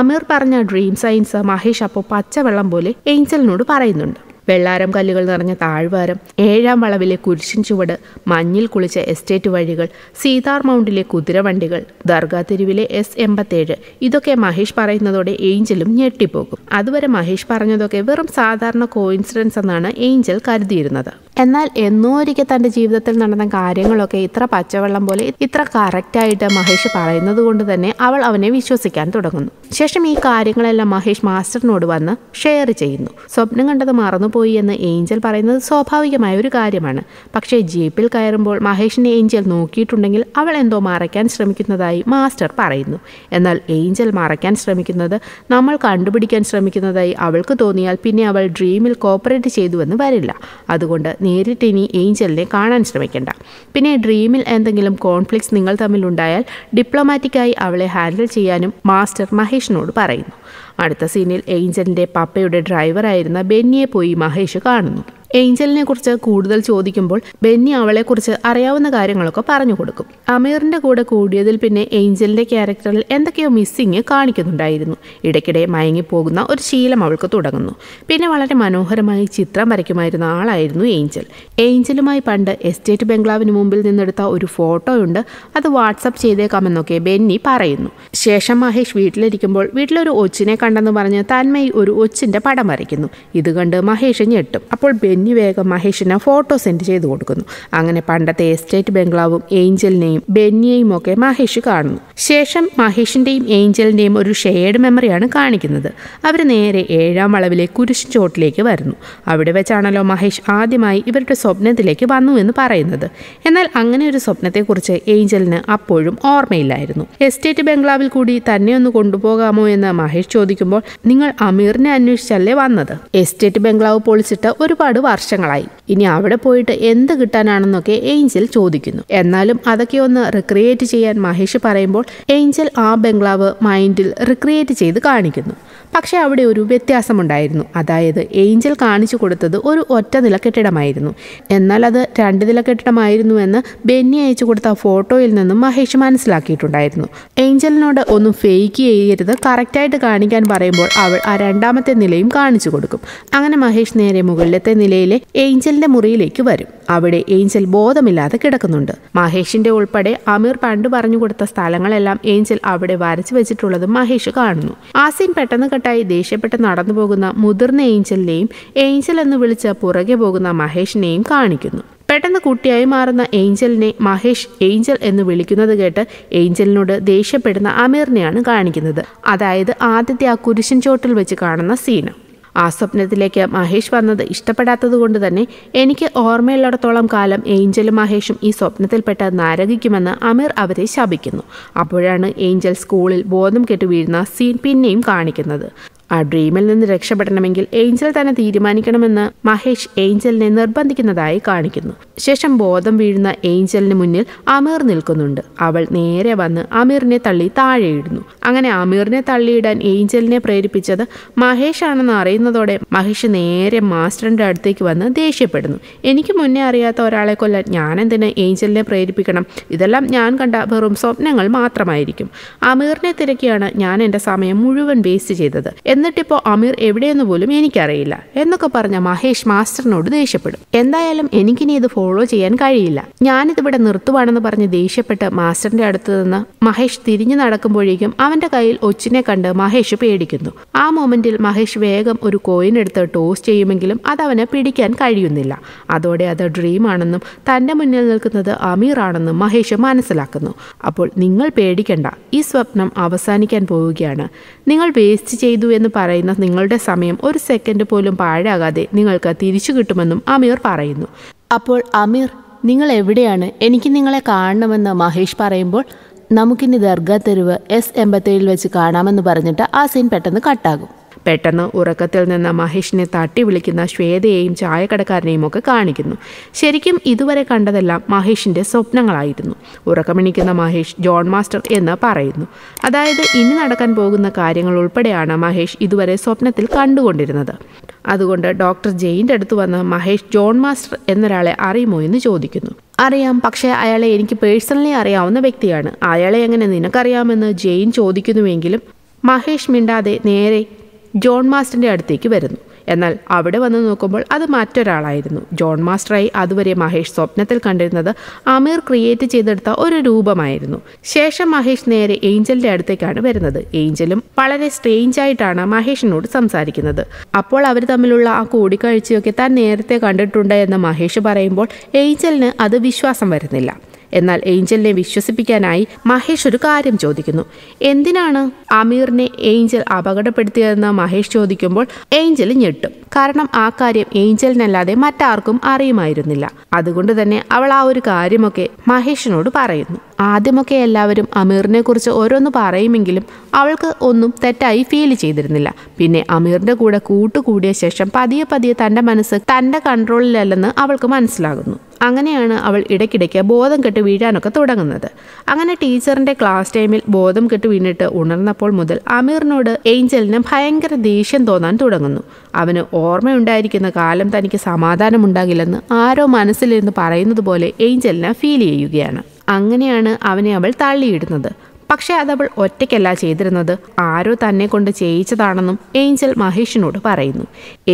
അമീർ പറഞ്ഞ ഡ്രീം സയൻസ് മഹേഷ് അപ്പോൾ പച്ചവെള്ളം പോലെ ഏഞ്ചലിനോട് പറയുന്നുണ്ട് വെള്ളാരം കല്ലുകൾ നിറഞ്ഞ താഴ്വാരം ഏഴാം വളവിലെ കുരിശിൻ ചുവട് മഞ്ഞിൽ കുളിച്ച എസ്റ്റേറ്റ് വഴികൾ സീതാർ മൗണ്ടിലെ കുതിരവണ്ടികൾ ദർഗാ തെരുവിലെ എസ് എൺപത്തേഴ് ഇതൊക്കെ മഹേഷ് പറയുന്നതോടെ ഏഞ്ചലും ഞെട്ടിപ്പോകും അതുവരെ മഹേഷ് പറഞ്ഞതൊക്കെ വെറും സാധാരണ കോയിൻസിഡൻസ് എന്നാണ് ഏഞ്ചൽ കരുതിയിരുന്നത് എന്നാൽ എന്നോ ഒരിക്കൽ തൻ്റെ ജീവിതത്തിൽ നടന്ന കാര്യങ്ങളൊക്കെ ഇത്ര പച്ചവെള്ളം പോലെ ഇത്ര കറക്റ്റായിട്ട് മഹേഷ് പറയുന്നത് കൊണ്ട് തന്നെ അവൾ അവനെ വിശ്വസിക്കാൻ തുടങ്ങുന്നു ശേഷം ഈ കാര്യങ്ങളെല്ലാം മഹേഷ് മാസ്റ്ററിനോട് വന്ന് ഷെയർ ചെയ്യുന്നു സ്വപ്നം കണ്ടത് മറന്നുപോയി എന്ന് ഏഞ്ചൽ പറയുന്നത് സ്വാഭാവികമായ ഒരു കാര്യമാണ് പക്ഷേ ജീപ്പിൽ കയറുമ്പോൾ മഹേഷിനെ ഏഞ്ചൽ നോക്കിയിട്ടുണ്ടെങ്കിൽ അവൾ എന്തോ മറയ്ക്കാൻ ശ്രമിക്കുന്നതായി മാസ്റ്റർ പറയുന്നു എന്നാൽ ഏഞ്ചൽ മറയ്ക്കാൻ ശ്രമിക്കുന്നത് നമ്മൾ കണ്ടുപിടിക്കാൻ ശ്രമിക്കുന്നതായി അവൾക്ക് തോന്നിയാൽ പിന്നെ അവൾ ഡ്രീമിൽ കോപ്പറേറ്റ് ചെയ്തുവെന്ന് വരില്ല അതുകൊണ്ട് നേരിട്ട് ഇനി ഏഞ്ചലിനെ കാണാൻ ശ്രമിക്കേണ്ട പിന്നെ ഡ്രീമിൽ എന്തെങ്കിലും കോൺഫ്ലിക്ട്സ് നിങ്ങൾ തമ്മിലുണ്ടായാൽ ഡിപ്ലോമാറ്റിക്കായി അവളെ ഹാൻഡിൽ ചെയ്യാനും മാസ്റ്റർ മഹേഷിനോട് പറയുന്നു അടുത്ത സീനിൽ ഏഞ്ചലിൻ്റെ പപ്പയുടെ ഡ്രൈവറായിരുന്ന ബെന്നിയെ പോയി മഹേഷ് കാണുന്നു ഏഞ്ചലിനെ കുറിച്ച് കൂടുതൽ ചോദിക്കുമ്പോൾ ബെന്നി അവളെക്കുറിച്ച് അറിയാവുന്ന കാര്യങ്ങളൊക്കെ പറഞ്ഞു കൊടുക്കും അമീറിന്റെ കൂടെ കൂടിയതിൽ പിന്നെ ഏഞ്ചലിന്റെ ക്യാരക്ടറിൽ എന്തൊക്കെയോ മിസ്സിങ് കാണിക്കുന്നുണ്ടായിരുന്നു ഇടയ്ക്കിടെ മയങ്ങിപ്പോകുന്ന ഒരു ശീലം അവൾക്ക് തുടങ്ങുന്നു പിന്നെ വളരെ മനോഹരമായി ചിത്രം വരയ്ക്കുമായിരുന്ന ആളായിരുന്നു ഏഞ്ചൽ ഏഞ്ചലുമായി പണ്ട് എസ്റ്റേറ്റ് ബംഗ്ലാവിന് മുമ്പിൽ നിന്നെടുത്ത ഒരു ഫോട്ടോയുണ്ട് അത് വാട്സപ്പ് ചെയ്തേക്കാമെന്നൊക്കെ ബെന്നി പറയുന്നു ശേഷം മഹേഷ് വീട്ടിലിരിക്കുമ്പോൾ വീട്ടിലൊരു ഒച്ചിനെ കണ്ടെന്ന് പറഞ്ഞ് തന്മയി ഒരു ഒച്ചിൻ്റെ പടം വരയ്ക്കുന്നു ഇത് കണ്ട് മഹേഷ് ഞെട്ടും അപ്പോൾ ബെന്നി വേഗം മഹേഷിന് ഫോട്ടോ സെൻഡ് ചെയ്ത് കൊടുക്കുന്നു അങ്ങനെ പണ്ടത്തെ എസ്റ്റേറ്റ് ബംഗ്ലാവും ഏഞ്ചലിനെയും ബെന്നിയെയും ഒക്കെ മഹേഷ് കാണുന്നു ശേഷം മഹേഷിൻ്റെയും ഏഞ്ചലിൻ്റെയും ഒരു ഷെയർഡ് മെമ്മറിയാണ് കാണിക്കുന്നത് അവർ നേരെ ഏഴാം വളവിലെ കുരിശ് ചോട്ടിലേക്ക് വരുന്നു അവിടെ വെച്ചാണല്ലോ മഹേഷ് ആദ്യമായി ഇവരുടെ സ്വപ്നത്തിലേക്ക് വന്നു എന്ന് പറയുന്നത് എന്നാൽ അങ്ങനെ ഒരു സ്വപ്നത്തെക്കുറിച്ച് ഏഞ്ചലിന് അപ്പോഴും ഓർമ്മയില്ലായിരുന്നു എസ്റ്റേറ്റ് ബംഗ്ലാവിൽ കൂടി തന്നെ ഒന്ന് കൊണ്ടുപോകാമോ എന്ന് മഹേഷ് ചോദിച്ചു ചോദിക്കുമ്പോൾ നിങ്ങൾ അമീറിനെ അന്വേഷിച്ചല്ലേ വന്നത് എസ്റ്റേറ്റ് ബംഗ്ലാവ് പൊളിച്ചിട്ട് ഒരുപാട് വർഷങ്ങളായി ഇനി അവിടെ പോയിട്ട് എന്ത് കിട്ടാനാണെന്നൊക്കെ ഏഞ്ചൽ ചോദിക്കുന്നു എന്നാലും അതൊക്കെ ഒന്ന് റിക്രിയേറ്റ് ചെയ്യാൻ മഹേഷ് പറയുമ്പോൾ ഏഞ്ചൽ ആ ബംഗ്ലാവ് മൈൻഡിൽ റിക്രിയേറ്റ് ചെയ്ത് കാണിക്കുന്നു പക്ഷേ അവിടെ ഒരു വ്യത്യാസമുണ്ടായിരുന്നു അതായത് ഏഞ്ചൽ കാണിച്ചു കൊടുത്തത് ഒരു ഒറ്റ നില കെട്ടിടമായിരുന്നു എന്നാൽ അത് രണ്ട് നില കെട്ടിടമായിരുന്നുവെന്ന് ബെന്നി അയച്ചു കൊടുത്ത ഫോട്ടോയിൽ നിന്നും മഹേഷ് മനസ്സിലാക്കിയിട്ടുണ്ടായിരുന്നു ഏഞ്ചലിനോട് ഒന്നും ഫേക്ക് ചെയ്യരുത് കറക്റ്റായിട്ട് കാണിക്കാൻ പറയുമ്പോൾ അവൾ ആ രണ്ടാമത്തെ നിലയും കാണിച്ചു കൊടുക്കും അങ്ങനെ മഹേഷ് നേരെ മുകളിലത്തെ നിലയിലെ ഏഞ്ചലിന്റെ മുറിയിലേക്ക് വരും അവിടെ ഏഞ്ചൽ ബോധമില്ലാതെ കിടക്കുന്നുണ്ട് മഹേഷിന്റെ ഉൾപ്പെടെ അമീർ പണ്ട് പറഞ്ഞു കൊടുത്ത സ്ഥലങ്ങളെല്ലാം ഏഞ്ചൽ അവിടെ വരച്ചു വെച്ചിട്ടുള്ളത് മഹേഷ് കാണുന്നു ആ സീൻ പെട്ടെന്ന് കെട്ടായി ദേഷ്യപ്പെട്ട് നടന്നു പോകുന്ന മുതിർന്ന ഏഞ്ചലിനെയും ഏഞ്ചൽ എന്ന് വിളിച്ച് പുറകെ പോകുന്ന മഹേഷിനെയും കാണിക്കുന്നു പെട്ടെന്ന് കുട്ടിയായി മാറുന്ന ഏഞ്ചലിനെ മഹേഷ് ഏഞ്ചൽ എന്ന് വിളിക്കുന്നത് കേട്ട് ഏഞ്ചലിനോട് ദേഷ്യപ്പെടുന്ന അമീറിനെയാണ് കാണിക്കുന്നത് അതായത് ആദ്യത്തെ ആ കുരിശൻ ചോട്ടിൽ വെച്ച് കാണുന്ന സീന് ആ സ്വപ്നത്തിലേക്ക് മഹേഷ് വന്നത് ഇഷ്ടപ്പെടാത്തതുകൊണ്ട് തന്നെ എനിക്ക് ഓർമ്മയുള്ളിടത്തോളം കാലം ഏഞ്ചലും മഹേഷും ഈ സ്വപ്നത്തിൽപ്പെട്ട് നരകിക്കുമെന്ന് അമീർ അവരെ ശപിക്കുന്നു അപ്പോഴാണ് ഏഞ്ചൽ സ്കൂളിൽ ബോധം കെട്ടു വീഴുന്ന സീൻ പിന്നെയും കാണിക്കുന്നത് ആ ഡ്രീമിൽ നിന്ന് രക്ഷപ്പെടണമെങ്കിൽ ഏഞ്ചൽ തന്നെ തീരുമാനിക്കണമെന്ന് മഹേഷ് ഏഞ്ചലിനെ നിർബന്ധിക്കുന്നതായി കാണിക്കുന്നു ശേഷം ബോധം വീഴുന്ന ഏഞ്ചലിന് മുന്നിൽ അമീർ നിൽക്കുന്നുണ്ട് അവൾ നേരെ വന്ന് അമീറിനെ തള്ളി താഴെയിടുന്നു അങ്ങനെ അമീറിനെ തള്ളിയിടാൻ ഏഞ്ചലിനെ പ്രേരിപ്പിച്ചത് മഹേഷ് ആണെന്ന് അറിയുന്നതോടെ മഹേഷ് നേരെ മാസ്റ്ററിന്റെ അടുത്തേക്ക് വന്ന് ദേഷ്യപ്പെടുന്നു എനിക്ക് മുന്നേ അറിയാത്ത ഒരാളെ കൊല്ലാൻ എന്തിനെ ഏഞ്ചലിനെ പ്രേരിപ്പിക്കണം ഇതെല്ലാം ഞാൻ കണ്ട വെറും സ്വപ്നങ്ങൾ മാത്രമായിരിക്കും അമീറിനെ തിരക്കിയാണ് ഞാൻ എന്റെ സമയം മുഴുവൻ വേസ്റ്റ് ചെയ്തത് എന്നിട്ടിപ്പോ അമീർ എവിടെയെന്ന് പോലും എനിക്കറിയില്ല എന്നൊക്കെ പറഞ്ഞ മഹേഷ് മാസ്റ്ററിനോട് ദേഷ്യപ്പെടും എന്തായാലും എനിക്കിനി ഇത് ഫോളോ ചെയ്യാൻ കഴിയില്ല ഞാനിതിവിടെ നിർത്തുവാണെന്ന് പറഞ്ഞ് ദേഷ്യപ്പെട്ട് മാസ്റ്ററിന്റെ അടുത്ത് നിന്ന് മഹേഷ് തിരിഞ്ഞു നടക്കുമ്പോഴേക്കും അവന്റെ കയ്യിൽ ഒച്ചിനെ കണ്ട് മഹേഷ് പേടിക്കുന്നു ആ മൊമെന്റിൽ മഹേഷ് വേഗം ഒരു കോയിൻ എടുത്ത് ടോസ് ചെയ്യുമെങ്കിലും അത് അവന് പിടിക്കാൻ കഴിയുന്നില്ല അതോടെ അത് ആണെന്നും തന്റെ മുന്നിൽ നിൽക്കുന്നത് അമീർ ആണെന്നും മഹേഷ് മനസ്സിലാക്കുന്നു അപ്പോൾ നിങ്ങൾ പേടിക്കണ്ട ഈ സ്വപ്നം അവസാനിക്കാൻ പോവുകയാണ് നിങ്ങൾ വേസ്റ്റ് ചെയ്തു എന്ന് എന്ന് പറയുന്ന നിങ്ങളുടെ സമയം ഒരു സെക്കൻഡ് പോലും പാഴാകാതെ നിങ്ങൾക്ക് തിരിച്ചു കിട്ടുമെന്നും അമീർ പറയുന്നു അപ്പോൾ അമീർ നിങ്ങൾ എവിടെയാണ് എനിക്ക് നിങ്ങളെ കാണണമെന്ന് മഹേഷ് പറയുമ്പോൾ നമുക്കിനി ദർഗാ തെരുവ് എസ് എൺപത്തേഴിൽ വെച്ച് കാണാമെന്ന് പറഞ്ഞിട്ട് ആ സീൻ പെട്ടെന്ന് കട്ടാകും പെട്ടെന്ന് ഉറക്കത്തിൽ നിന്ന് മഹേഷിനെ തട്ടി വിളിക്കുന്ന ശ്വേതയെയും ചായക്കടക്കാരനെയും ഒക്കെ കാണിക്കുന്നു ശരിക്കും ഇതുവരെ കണ്ടതെല്ലാം മഹേഷിൻ്റെ സ്വപ്നങ്ങളായിരുന്നു ഉറക്കമിണിക്കുന്ന മഹേഷ് ജോൺ മാസ്റ്റർ എന്ന് പറയുന്നു അതായത് ഇനി നടക്കാൻ പോകുന്ന കാര്യങ്ങൾ ഉൾപ്പെടെയാണ് മഹേഷ് ഇതുവരെ സ്വപ്നത്തിൽ കണ്ടുകൊണ്ടിരുന്നത് അതുകൊണ്ട് ഡോക്ടർ ജെയിൻ്റെ അടുത്ത് വന്ന് മഹേഷ് ജോൺ മാസ്റ്റർ എന്നൊരാളെ അറിയുമോ എന്ന് ചോദിക്കുന്നു അറിയാം പക്ഷേ അയാളെ എനിക്ക് പേഴ്സണലി അറിയാവുന്ന വ്യക്തിയാണ് അയാളെ എങ്ങനെ നിനക്കറിയാമെന്ന് ജെയിൻ ചോദിക്കുന്നുവെങ്കിലും മഹേഷ് മിണ്ടാതെ നേരെ ജോൺ മാസ്റ്ററിൻ്റെ അടുത്തേക്ക് വരുന്നു എന്നാൽ അവിടെ വന്ന് നോക്കുമ്പോൾ അത് മറ്റൊരാളായിരുന്നു ജോൺ മാസ്റ്ററായി അതുവരെ മഹേഷ് സ്വപ്നത്തിൽ കണ്ടിരുന്നത് അമീർ ക്രിയേറ്റ് ചെയ്തെടുത്ത ഒരു രൂപമായിരുന്നു ശേഷം മഹേഷ് നേരെ ഏഞ്ചലിൻ്റെ അടുത്തേക്കാണ് വരുന്നത് ഏഞ്ചലും വളരെ സ്ട്രെയിഞ്ച് ആയിട്ടാണ് മഹേഷിനോട് സംസാരിക്കുന്നത് അപ്പോൾ അവർ തമ്മിലുള്ള ആ കൂടിക്കാഴ്ചയൊക്കെ താൻ നേരത്തെ കണ്ടിട്ടുണ്ട് എന്ന് മഹേഷ് പറയുമ്പോൾ ഏഞ്ചലിന് അത് വിശ്വാസം വരുന്നില്ല എന്നാൽ ഏഞ്ചലിനെ വിശ്വസിപ്പിക്കാനായി മഹേഷ് ഒരു കാര്യം ചോദിക്കുന്നു എന്തിനാണ് അമീറിനെ ഏഞ്ചൽ അപകടപ്പെടുത്തിയതെന്ന് മഹേഷ് ചോദിക്കുമ്പോൾ ഏഞ്ചൽ ഞെട്ടും കാരണം ആ കാര്യം ഏഞ്ചലിനല്ലാതെ മറ്റാർക്കും അറിയുമായിരുന്നില്ല അതുകൊണ്ട് തന്നെ അവൾ ആ ഒരു കാര്യമൊക്കെ മഹേഷിനോട് പറയുന്നു ആദ്യമൊക്കെ എല്ലാവരും അമീറിനെ കുറിച്ച് ഓരോന്ന് പറയുമെങ്കിലും അവൾക്ക് ഒന്നും തെറ്റായി ഫീൽ ചെയ്തിരുന്നില്ല പിന്നെ അമീറിന്റെ കൂടെ കൂട്ടുകൂടിയ ശേഷം പതിയെ പതിയെ തന്റെ മനസ്സ് തന്റെ കൺട്രോളിലല്ലെന്ന് അവൾക്ക് മനസ്സിലാകുന്നു അങ്ങനെയാണ് അവൾ ഇടയ്ക്കിടയ്ക്ക് ബോധം കെട്ട് വീഴാനൊക്കെ തുടങ്ങുന്നത് അങ്ങനെ ടീച്ചറിൻ്റെ ക്ലാസ് ടൈമിൽ ബോധം കെട്ട് വീണിട്ട് ഉണർന്നപ്പോൾ മുതൽ അമീറിനോട് ഏഞ്ചലിന് ഭയങ്കര ദേഷ്യം തോന്നാൻ തുടങ്ങുന്നു അവന് ഓർമ്മയുണ്ടായിരിക്കുന്ന കാലം തനിക്ക് സമാധാനമുണ്ടാകില്ലെന്ന് ആരോ മനസ്സിലിരുന്ന് പറയുന്നത് പോലെ ഏഞ്ചലിനെ ഫീൽ ചെയ്യുകയാണ് അങ്ങനെയാണ് അവനെ അവൾ തള്ളിയിടുന്നത് പക്ഷേ അതവൾ ഒറ്റയ്ക്കല്ല ചെയ്തിരുന്നത് ആരോ തന്നെ കൊണ്ട് ചെയ്യിച്ചതാണെന്നും ഏഞ്ചൽ മഹേഷിനോട് പറയുന്നു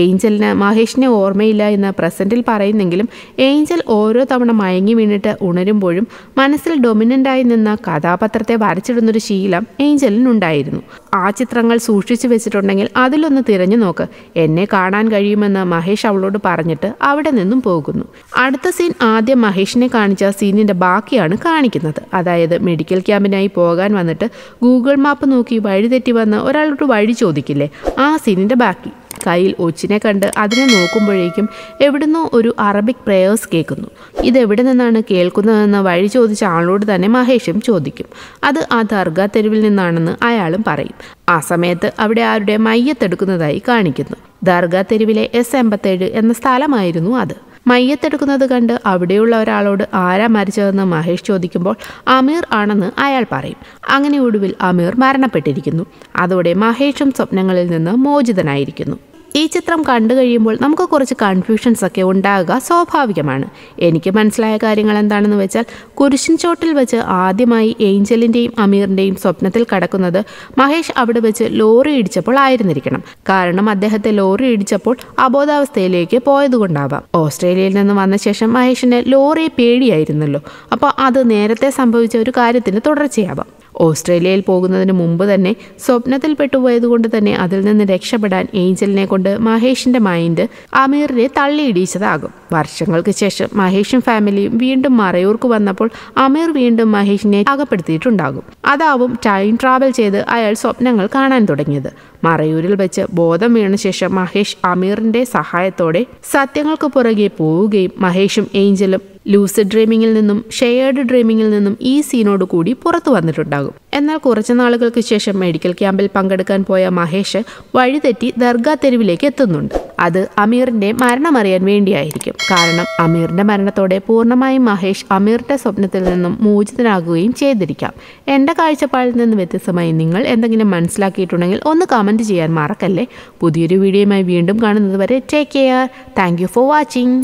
ഏഞ്ചലിന് മഹേഷിനെ ഓർമ്മയില്ല എന്ന് പ്രസൻറ്റിൽ പറയുന്നെങ്കിലും ഏഞ്ചൽ ഓരോ തവണ മയങ്ങി വീണിട്ട് ഉണരുമ്പോഴും മനസ്സിൽ ഡൊമിനൻ്റായി നിന്ന കഥാപാത്രത്തെ വരച്ചിടുന്നൊരു ശീലം ഏഞ്ചലിനുണ്ടായിരുന്നു ആ ചിത്രങ്ങൾ സൂക്ഷിച്ചു വെച്ചിട്ടുണ്ടെങ്കിൽ അതിലൊന്ന് തിരഞ്ഞു നോക്ക് എന്നെ കാണാൻ കഴിയുമെന്ന് മഹേഷ് അവളോട് പറഞ്ഞിട്ട് അവിടെ നിന്നും പോകുന്നു അടുത്ത സീൻ ആദ്യം മഹേഷിനെ കാണിച്ച സീനിൻ്റെ ബാക്കിയാണ് കാണിക്കുന്നത് അതായത് മെഡിക്കൽ ക്യാമ്പിനായി പോകാൻ പോകാൻ വന്നിട്ട് ഗൂഗിൾ മാപ്പ് നോക്കി വഴി തെറ്റി വന്ന് ഒരാളോട് വഴി ചോദിക്കില്ലേ ആ സീനിൻ്റെ ബാക്കി കയ്യിൽ ഒച്ചിനെ കണ്ട് അതിനെ നോക്കുമ്പോഴേക്കും എവിടുന്നോ ഒരു അറബിക് പ്രേയേഴ്സ് കേൾക്കുന്നു ഇതെവിടെ നിന്നാണ് കേൾക്കുന്നതെന്ന് വഴി ചോദിച്ച ആളോട് തന്നെ മഹേഷും ചോദിക്കും അത് ആ ദർഗാ തെരുവിൽ നിന്നാണെന്ന് അയാളും പറയും ആ സമയത്ത് അവിടെ ആരുടെ മയ്യത്തെടുക്കുന്നതായി കാണിക്കുന്നു ദർഗാ തെരുവിലെ എസ് എൺപത്തേഴ് എന്ന സ്ഥലമായിരുന്നു അത് മയ്യത്തെടുക്കുന്നത് കണ്ട് അവിടെയുള്ള ഒരാളോട് ആരാ മരിച്ചതെന്ന് മഹേഷ് ചോദിക്കുമ്പോൾ അമീർ ആണെന്ന് അയാൾ പറയും അങ്ങനെ ഒടുവിൽ അമീർ മരണപ്പെട്ടിരിക്കുന്നു അതോടെ മഹേഷും സ്വപ്നങ്ങളിൽ നിന്ന് മോചിതനായിരിക്കുന്നു ഈ ചിത്രം കണ്ടു കഴിയുമ്പോൾ നമുക്ക് കുറച്ച് കൺഫ്യൂഷൻസ് ഒക്കെ ഉണ്ടാകുക സ്വാഭാവികമാണ് എനിക്ക് മനസ്സിലായ കാര്യങ്ങൾ എന്താണെന്ന് വെച്ചാൽ കുരിശിൻ ചോട്ടിൽ വെച്ച് ആദ്യമായി ഏഞ്ചലിൻ്റെയും അമീറിൻ്റെയും സ്വപ്നത്തിൽ കടക്കുന്നത് മഹേഷ് അവിടെ വെച്ച് ലോറി ഇടിച്ചപ്പോൾ ആയിരുന്നിരിക്കണം കാരണം അദ്ദേഹത്തെ ലോറി ഇടിച്ചപ്പോൾ അബോധാവസ്ഥയിലേക്ക് പോയതുകൊണ്ടാവാം ഓസ്ട്രേലിയയിൽ നിന്ന് വന്ന ശേഷം മഹേഷിന് ലോറിയെ പേടിയായിരുന്നല്ലോ അപ്പോൾ അത് നേരത്തെ സംഭവിച്ച ഒരു കാര്യത്തിന് തുടർച്ചയാവാം ഓസ്ട്രേലിയയിൽ പോകുന്നതിന് മുമ്പ് തന്നെ സ്വപ്നത്തിൽ പെട്ടുപോയതുകൊണ്ട് തന്നെ അതിൽ നിന്ന് രക്ഷപ്പെടാൻ ഏഞ്ചലിനെ കൊണ്ട് മഹേഷിന്റെ മൈൻഡ് അമീറിനെ തള്ളിയിടിച്ചതാകും വർഷങ്ങൾക്ക് ശേഷം മഹേഷും ഫാമിലിയും വീണ്ടും മറയൂർക്ക് വന്നപ്പോൾ അമീർ വീണ്ടും മഹേഷിനെ അകപ്പെടുത്തിയിട്ടുണ്ടാകും അതാവും ടൈം ട്രാവൽ ചെയ്ത് അയാൾ സ്വപ്നങ്ങൾ കാണാൻ തുടങ്ങിയത് മറയൂരിൽ വെച്ച് ബോധം വീണ ശേഷം മഹേഷ് അമീറിന്റെ സഹായത്തോടെ സത്യങ്ങൾക്ക് പുറകെ പോവുകയും മഹേഷും ഏഞ്ചലും ലൂസിഡ് ഡ്രീമിങ്ങിൽ നിന്നും ഷെയർഡ് ഡ്രീമിങ്ങിൽ നിന്നും ഈ സീനോട് കൂടി പുറത്തു വന്നിട്ടുണ്ടാകും എന്നാൽ കുറച്ച് നാളുകൾക്ക് ശേഷം മെഡിക്കൽ ക്യാമ്പിൽ പങ്കെടുക്കാൻ പോയ മഹേഷ് വഴിതെറ്റി ദർഗാ തെരുവിലേക്ക് എത്തുന്നുണ്ട് അത് അമീറിന്റെ മരണമറിയാൻ വേണ്ടിയായിരിക്കും കാരണം അമീറിന്റെ മരണത്തോടെ പൂർണ്ണമായും മഹേഷ് അമീറിന്റെ സ്വപ്നത്തിൽ നിന്നും മോചിതനാകുകയും ചെയ്തിരിക്കാം എന്റെ കാഴ്ചപ്പാടിൽ നിന്ന് വ്യത്യസ്തമായി നിങ്ങൾ എന്തെങ്കിലും മനസ്സിലാക്കിയിട്ടുണ്ടെങ്കിൽ ഒന്ന് കമന്റ് ചെയ്യാൻ മറക്കല്ലേ പുതിയൊരു വീഡിയോയുമായി വീണ്ടും കാണുന്നത് വരെ take care thank for watching